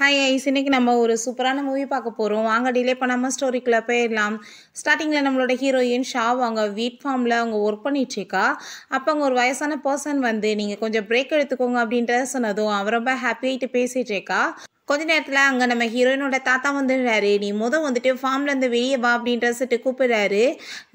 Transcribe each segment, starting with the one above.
hi ice இன்னைக்கு நம்ம ஒரு சூப்பரான மூவி பார்க்க போகிறோம் வாங்க டிலே பண்ணாமல் ஸ்டோரிக்குள்ளே போயிடலாம் ஸ்டார்டிங்கில் நம்மளோட ஹீரோயின் ஷாவ் அவங்க வீட் ஃபார்மில் அவங்க ஒர்க் பண்ணிகிட்ருக்கா அப்போ அவங்க ஒரு வயசான பர்சன் வந்து நீங்கள் கொஞ்சம் பிரேக் எடுத்துக்கோங்க அப்படின்றத சொன்னதும் அவன் ரொம்ப ஹாப்பியாகிட்டு இருக்கா கொஞ்ச நேரத்தில் அங்கே நம்ம ஹீரோயினோட தாத்தா வந்துடுறாரு நீ முத வந்துட்டு ஃபார்ம்லேருந்து வெளியே வா அப்படின்ற சொல்லிட்டு கூப்பிடுறாரு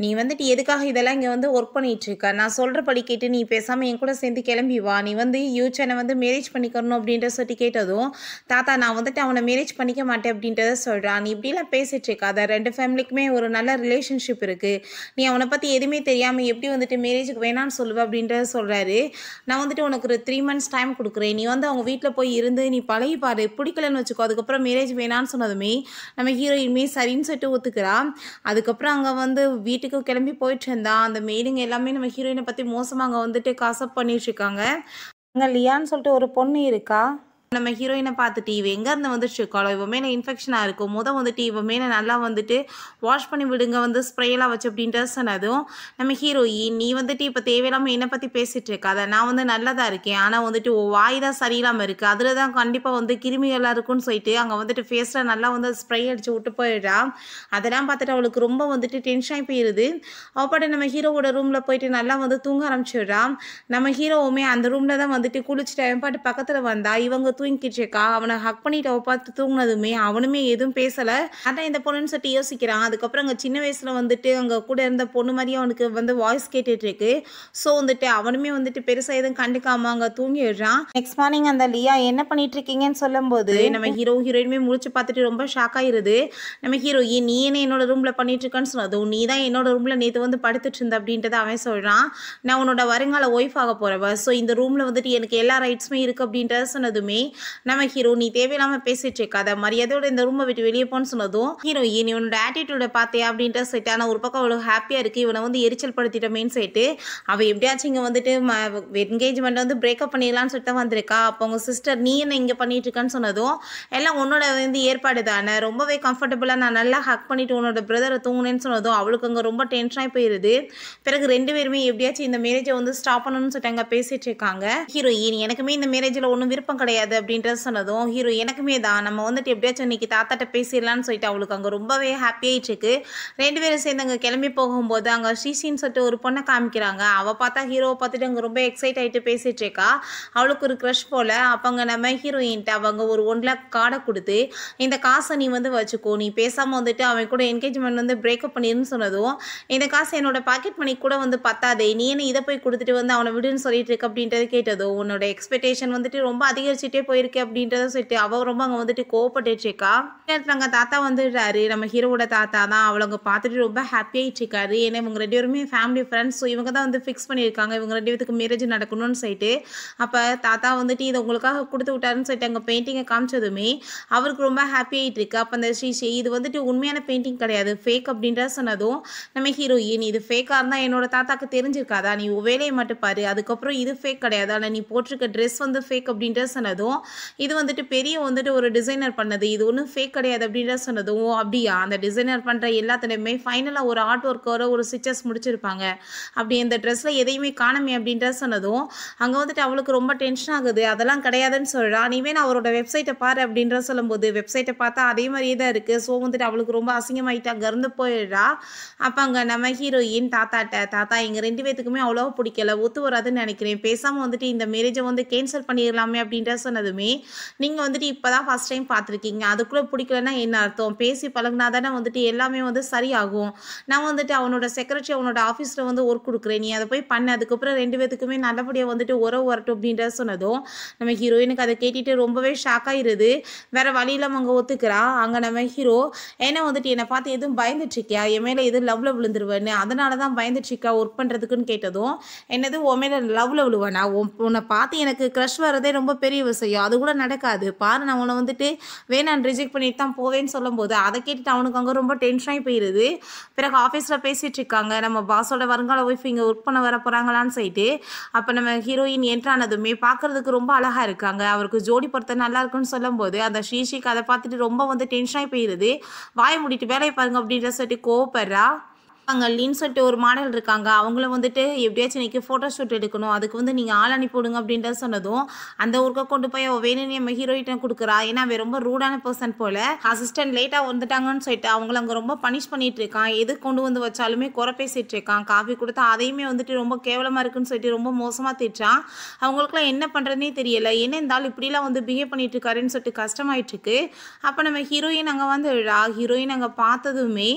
நீ வந்துட்டு எதுக்காக இதெல்லாம் இங்கே வந்து ஒர்க் பண்ணிகிட்ருக்க நான் சொல்கிறபடி கேட்டு நீ பேசாமல் என் கூட சேர்ந்து கிளம்பி வா நீ வந்து யூச்சனை வந்து மேரேஜ் பண்ணிக்கணும் அப்படின்ற சொல்லிட்டு கேட்டதும் தாத்தா நான் வந்துட்டு அவனை மேரேஜ் பண்ணிக்க மாட்டேன் அப்படின்றத சொல்கிறான் நீ இப்படிலாம் அதை ரெண்டு ஃபேமிலிக்குமே ஒரு நல்ல ரிலேஷன்ஷிப் இருக்குது நீ அவனை பற்றி எதுவுமே தெரியாமல் எப்படி வந்துட்டு மேரேஜுக்கு வேணாம்னு சொல்லுவ அப்படின்றத சொல்கிறாரு நான் வந்துட்டு உனக்கு ஒரு த்ரீ மந்த்ஸ் டைம் கொடுக்குறேன் நீ வந்து அவங்க வீட்டில் போய் இருந்து நீ பழகி பாரு பிடிக்கல இல்லைன்னு வச்சுக்கோ அதுக்கப்புறம் மேரேஜ் வேணான்னு சொன்னதுமே நம்ம ஹீரோயின்மே சரின்னு சொல்லிட்டு ஒத்துக்கிறான் அதுக்கப்புறம் அங்கே வந்து வீட்டுக்கு கிளம்பி போயிட்டு இருந்தா அந்த மெய்டுங்க எல்லாமே நம்ம ஹீரோயினை பற்றி மோசமாக அங்கே வந்துட்டு காசப் பண்ணிட்டு இருக்காங்க அங்கே லியான்னு சொல்லிட்டு ஒரு பொண்ணு இருக்கா நம்ம ஹீரோயினை பார்த்துட்டு டிவி எங்கேருந்து வந்துச்சு கொலை இவன் மேலே இன்ஃபெக்ஷனாக இருக்கும் முத வந்துட்டு இவன் மேலே நல்லா வந்துட்டு வாஷ் பண்ணி விடுங்க வந்து ஸ்ப்ரேலாம் வச்சு அப்படின்ட்டு சொன்னதும் நம்ம ஹீரோயின் நீ வந்துட்டு இப்போ தேவையில்லாமல் என்னை பற்றி பேசிகிட்டு இருக்காத நான் வந்து நல்லா தான் இருக்கேன் ஆனால் வந்துட்டு வாய் தான் சரியில்லாமல் இருக்குது அதில் தான் கண்டிப்பாக வந்து கிருமிகளாக இருக்குன்னு சொல்லிட்டு அங்கே வந்துட்டு ஃபேஸில் நல்லா வந்து ஸ்ப்ரே அடித்து விட்டு போயிடுறா அதெல்லாம் பார்த்துட்டு அவளுக்கு ரொம்ப வந்துட்டு டென்ஷன் ஆகி போயிடுது அவப்பாட்டு நம்ம ஹீரோவோட ரூமில் போயிட்டு நல்லா வந்து தூங்க ஆரம்பிச்சுடுறான் நம்ம ஹீரோவுமே அந்த ரூமில் தான் வந்துட்டு குளிச்சுட்டு பாட்டு பக்கத்தில் வந்தால் இவங்க தூ இருக்கா அவனை ஹக் பண்ணிட்டு அவ பார்த்து தூங்கினதுமே அவனுமே எதுவும் பேசலை அதான் இந்த பொண்ணுன்னு சொல்லிட்டு யோசிக்கிறான் அதுக்கப்புறம் அங்கே சின்ன வயசில் வந்துட்டு அங்கே கூட இருந்த பொண்ணு மாதிரியே அவனுக்கு வந்து வாய்ஸ் இருக்கு ஸோ வந்துட்டு அவனுமே வந்துட்டு பெருசாக எதுவும் கண்டுக்காம அங்கே தூங்கிடுறான் நெக்ஸ்ட் மார்னிங் அந்த லியா என்ன பண்ணிட்டு இருக்கீங்கன்னு போது நம்ம ஹீரோ ஹீரோயினுமே முடிச்சு பார்த்துட்டு ரொம்ப ஷாக் ஆயிருது நம்ம ஹீரோ ஏன் நீ என்ன என்னோட ரூமில் பண்ணிட்டு இருக்கான்னு சொன்னதும் நீ தான் என்னோட ரூமில் நேற்று வந்து படுத்துட்டு இருந்த அப்படின்றத அவன் சொல்கிறான் நான் உன்னோட வருங்கால ஒய்ஃப் ஆக போகிறவ ஸோ இந்த ரூமில் வந்துட்டு எனக்கு எல்லா ரைட்ஸுமே இருக்குது அப்படின்றத சொன்னதுமே நம்ம ஹீரோ நீ தேவையில்லாமல் பேசிட்டு இருக்காத மரியாதையோட இந்த ரூமை விட்டு வெளியே போன்னு சொன்னதும் இனி உன்னோட ஆட்டிடியூட பார்த்தியா அப்படின்ற சொல்லிட்டு ஆனால் ஒரு பக்கம் அவ்வளோ ஹாப்பியாக இருக்கு இவனை வந்து எரிச்சல் படுத்திட்டோமேன்னு சொல்லிட்டு அவள் எப்படியாச்சும் இங்கே வந்துட்டு என்கேஜ்மெண்ட் வந்து பிரேக்கப் பண்ணிடலாம்னு சொல்லிட்டு தான் வந்திருக்கா அப்போ உங்கள் சிஸ்டர் நீ என்ன இங்கே பண்ணிட்டு இருக்கான்னு சொன்னதும் எல்லாம் உன்னோட வந்து ஏற்பாடு தானே ரொம்பவே கம்ஃபர்டபுளாக நான் நல்லா ஹக் பண்ணிட்டு உன்னோட பிரதரை தூங்குனேன்னு சொன்னதும் அவளுக்கு அங்கே ரொம்ப டென்ஷனாக போயிடுது பிறகு ரெண்டு பேருமே எப்படியாச்சும் இந்த மேரேஜை வந்து ஸ்டாப் பண்ணணும்னு சொல்லிட்டு அங்கே பேசிட்டு இருக்காங்க ஹீரோயின் எனக்குமே இந்த மேரேஜில் ஒன்றும் விருப்பம் கிடையாது முடியாது அப்படின்றத சொன்னதும் ஹீரோ எனக்குமே தான் நம்ம வந்துட்டு எப்படியாச்சும் இன்றைக்கி தாத்தாட்ட பேசிடலான்னு சொல்லிட்டு அவளுக்கு அங்கே ரொம்பவே ஹாப்பியாகிட்டு இருக்கு ரெண்டு பேரும் சேர்ந்து அங்கே கிளம்பி போகும்போது அங்கே ஸ்ரீசின்னு சொல்லிட்டு ஒரு பொண்ணை காமிக்கிறாங்க அவள் பார்த்தா ஹீரோவை பார்த்துட்டு அங்கே ரொம்ப எக்ஸைட் ஆகிட்டு பேசிகிட்டு இருக்கா அவளுக்கு ஒரு க்ரஷ் போல் அங்கே நம்ம ஹீரோயின்ட்டு அவங்க ஒரு ஒன் லேக் கார்டை கொடுத்து இந்த காசை நீ வந்து வச்சுக்கோ நீ பேசாமல் வந்துட்டு அவன் கூட என்கேஜ்மெண்ட் வந்து பிரேக்கப் பண்ணிருன்னு சொன்னதும் இந்த காசு என்னோட பாக்கெட் மணி கூட வந்து பத்தாதே நீ என்ன இதை போய் கொடுத்துட்டு வந்து அவனை விடுன்னு சொல்லிட்டு இருக்க அப்படின்றது கேட்டதும் உன்னோட எக்ஸ்பெக்டேஷன் வந்துட்டு ரொம்ப அதிகரிச்சுட்டே போயிருக்கு அப்படின்றத சொல்லிட்டு அவ ரொம்ப அங்கே வந்துட்டு கோவப்பட்டுட்டு இருக்கா நேரத்தில் அங்கே தாத்தா வந்துடுறாரு நம்ம ஹீரோவோட தாத்தா தான் அவளை பார்த்துட்டு ரொம்ப ஹாப்பியாகிட்டு இருக்காரு ஏன்னா இவங்க ரெண்டு பேருமே ஃபேமிலி ஃப்ரெண்ட்ஸ் ஸோ இவங்க தான் வந்து ஃபிக்ஸ் பண்ணியிருக்காங்க இவங்க ரெண்டு பேருக்கு மேரேஜ் நடக்கணும்னு சொல்லிட்டு அப்போ தாத்தா வந்துட்டு இதை உங்களுக்காக கொடுத்து விட்டாருன்னு சொல்லிட்டு அங்கே பெயிண்டிங்கை காமிச்சதுமே அவருக்கு ரொம்ப ஹாப்பி இருக்கு அப்போ அந்த ஸ்ரீஷே இது வந்துட்டு உண்மையான பெயிண்டிங் கிடையாது ஃபேக் அப்படின்ற சொன்னதும் நம்ம ஹீரோயின் இது ஃபேக்காக இருந்தால் என்னோட தாத்தாக்கு தெரிஞ்சிருக்காதா நீ வேலையை மட்டும் பாரு அதுக்கப்புறம் இது ஃபேக் கிடையாது ஆனால் நீ போட்டிருக்க ட்ரெஸ் வந்து ஃபேக் அப்படின்ற சொன்னதும் சொல்லுவோம் இது வந்துட்டு பெரிய வந்துட்டு ஒரு டிசைனர் பண்ணது இது ஒன்றும் ஃபேக் கிடையாது அப்படின்ற சொன்னதும் அப்படியா அந்த டிசைனர் பண்ணுற எல்லாத்துலேயுமே ஃபைனலாக ஒரு ஆர்ட் ஒர்க்கோட ஒரு ஸ்டிச்சஸ் முடிச்சிருப்பாங்க அப்படி இந்த ட்ரெஸ்ஸில் எதையுமே காணமே அப்படின்ற சொன்னதும் அங்கே வந்துட்டு அவளுக்கு ரொம்ப டென்ஷன் ஆகுது அதெல்லாம் கிடையாதுன்னு சொல்கிறா நீவே நான் அவரோட வெப்சைட்டை பாரு அப்படின்ற சொல்லும்போது வெப்சைட்டை பார்த்தா அதே மாதிரியே தான் இருக்குது ஸோ வந்துட்டு அவளுக்கு ரொம்ப அசிங்கமாயிட்டா கறந்து போயிடுறா அப்போ அங்கே நம்ம ஹீரோயின் தாத்தாட்ட தாத்தா எங்கள் ரெண்டு பேத்துக்குமே அவ்வளோவா பிடிக்கல ஒத்து வராதுன்னு நினைக்கிறேன் பேசாமல் வந்துட்டு இந்த மேரேஜை வந்து கேன்சல் பண்ணிடலாமே அப்படின்ற சொன்னது பிடிக்காதுமே நீங்கள் வந்துட்டு இப்போ தான் ஃபஸ்ட் டைம் பார்த்துருக்கீங்க அதுக்குள்ளே பிடிக்கலன்னா என்ன அர்த்தம் பேசி பழகினா தானே வந்துட்டு எல்லாமே வந்து சரியாகும் நான் வந்துட்டு அவனோட செக்ரட்டரி அவனோட ஆஃபீஸில் வந்து ஒர்க் கொடுக்குறேன் நீ அதை போய் பண்ண அதுக்கப்புறம் ரெண்டு பேத்துக்குமே நல்லபடியாக வந்துட்டு உறவு வரட்டும் அப்படின்ற சொன்னதும் நம்ம ஹீரோயினுக்கு அதை கேட்டுட்டு ரொம்பவே ஷாக் ஆகிடுது வேறு வழியில் அவங்க ஒத்துக்கிறா அங்கே நம்ம ஹீரோ ஏன்னா வந்துட்டு என்னை பார்த்து எதுவும் பயந்துட்டுருக்கியா என் மேலே எதுவும் லவ்வில் விழுந்துருவேன்னு அதனால தான் பயந்துட்டுருக்கா ஒர்க் பண்ணுறதுக்குன்னு கேட்டதும் என்னது உன் மேலே லவ்வில் விழுவேனா உன்னை பார்த்து எனக்கு க்ரஷ் வரதே ரொம்ப பெரிய விஷயம் முடியும் அது கூட நடக்காது பாரு நான் உன்னை வந்துட்டு வேணாம் ரிஜெக்ட் பண்ணிட்டு தான் போவேன்னு போது அதை கேட்டுட்டு அவனுக்கு அங்கே ரொம்ப டென்ஷனாகி போயிடுது பிறகு ஆஃபீஸில் பேசிகிட்டு இருக்காங்க நம்ம பாஸோட வருங்கால ஒய்ஃப் இங்கே ஒர்க் பண்ண வர போகிறாங்களான்னு சொல்லிட்டு அப்போ நம்ம ஹீரோயின் என்ட்ரானதுமே பார்க்குறதுக்கு ரொம்ப அழகாக இருக்காங்க அவருக்கு ஜோடி பொறுத்த நல்லா இருக்குன்னு சொல்லும்போது அந்த ஸ்ரீஷிக் அதை பார்த்துட்டு ரொம்ப வந்து டென்ஷனாகி போயிடுது வாய முடிட்டு வேலையை பாருங்க அப்படின்ற சொல்லிட்டு கோவப்படுறா அங்கே லின்னு சொல்லிட்டு ஒரு மாடல் இருக்காங்க அவங்களும் வந்துட்டு எப்படியாச்சும் இன்றைக்கி ஃபோட்டோ ஷூட் எடுக்கணும் அதுக்கு வந்து நீங்கள் ஆள் அனுப்பிவிடுங்க அப்படின்றத சொன்னதும் அந்த ஊருக்கு கொண்டு போய் அவள் வேணும் நம்ம ஹீரோயிட்ட கொடுக்குறா ஏன்னா அவன் ரொம்ப ரூடான பர்சன் போல் அசிஸ்டன்ட் லேட்டாக வந்துட்டாங்கன்னு சொல்லிட்டு அவங்கள அங்கே ரொம்ப பனிஷ் பண்ணிட்டு இருக்கான் எது கொண்டு வந்து வச்சாலுமே குறை பேசிகிட்டு இருக்கான் காஃபி கொடுத்தா அதையுமே வந்துட்டு ரொம்ப கேவலமாக இருக்குன்னு சொல்லிட்டு ரொம்ப மோசமாக திட்டான் அவங்களுக்குலாம் என்ன பண்ணுறதுனே தெரியல என்ன இருந்தாலும் இப்படிலாம் வந்து பிஹேவ் பண்ணிட்டு இருக்காருன்னு சொல்லிட்டு இருக்கு அப்போ நம்ம ஹீரோயின் அங்கே வந்து ஹீரோயின் அங்கே பார்த்ததுமே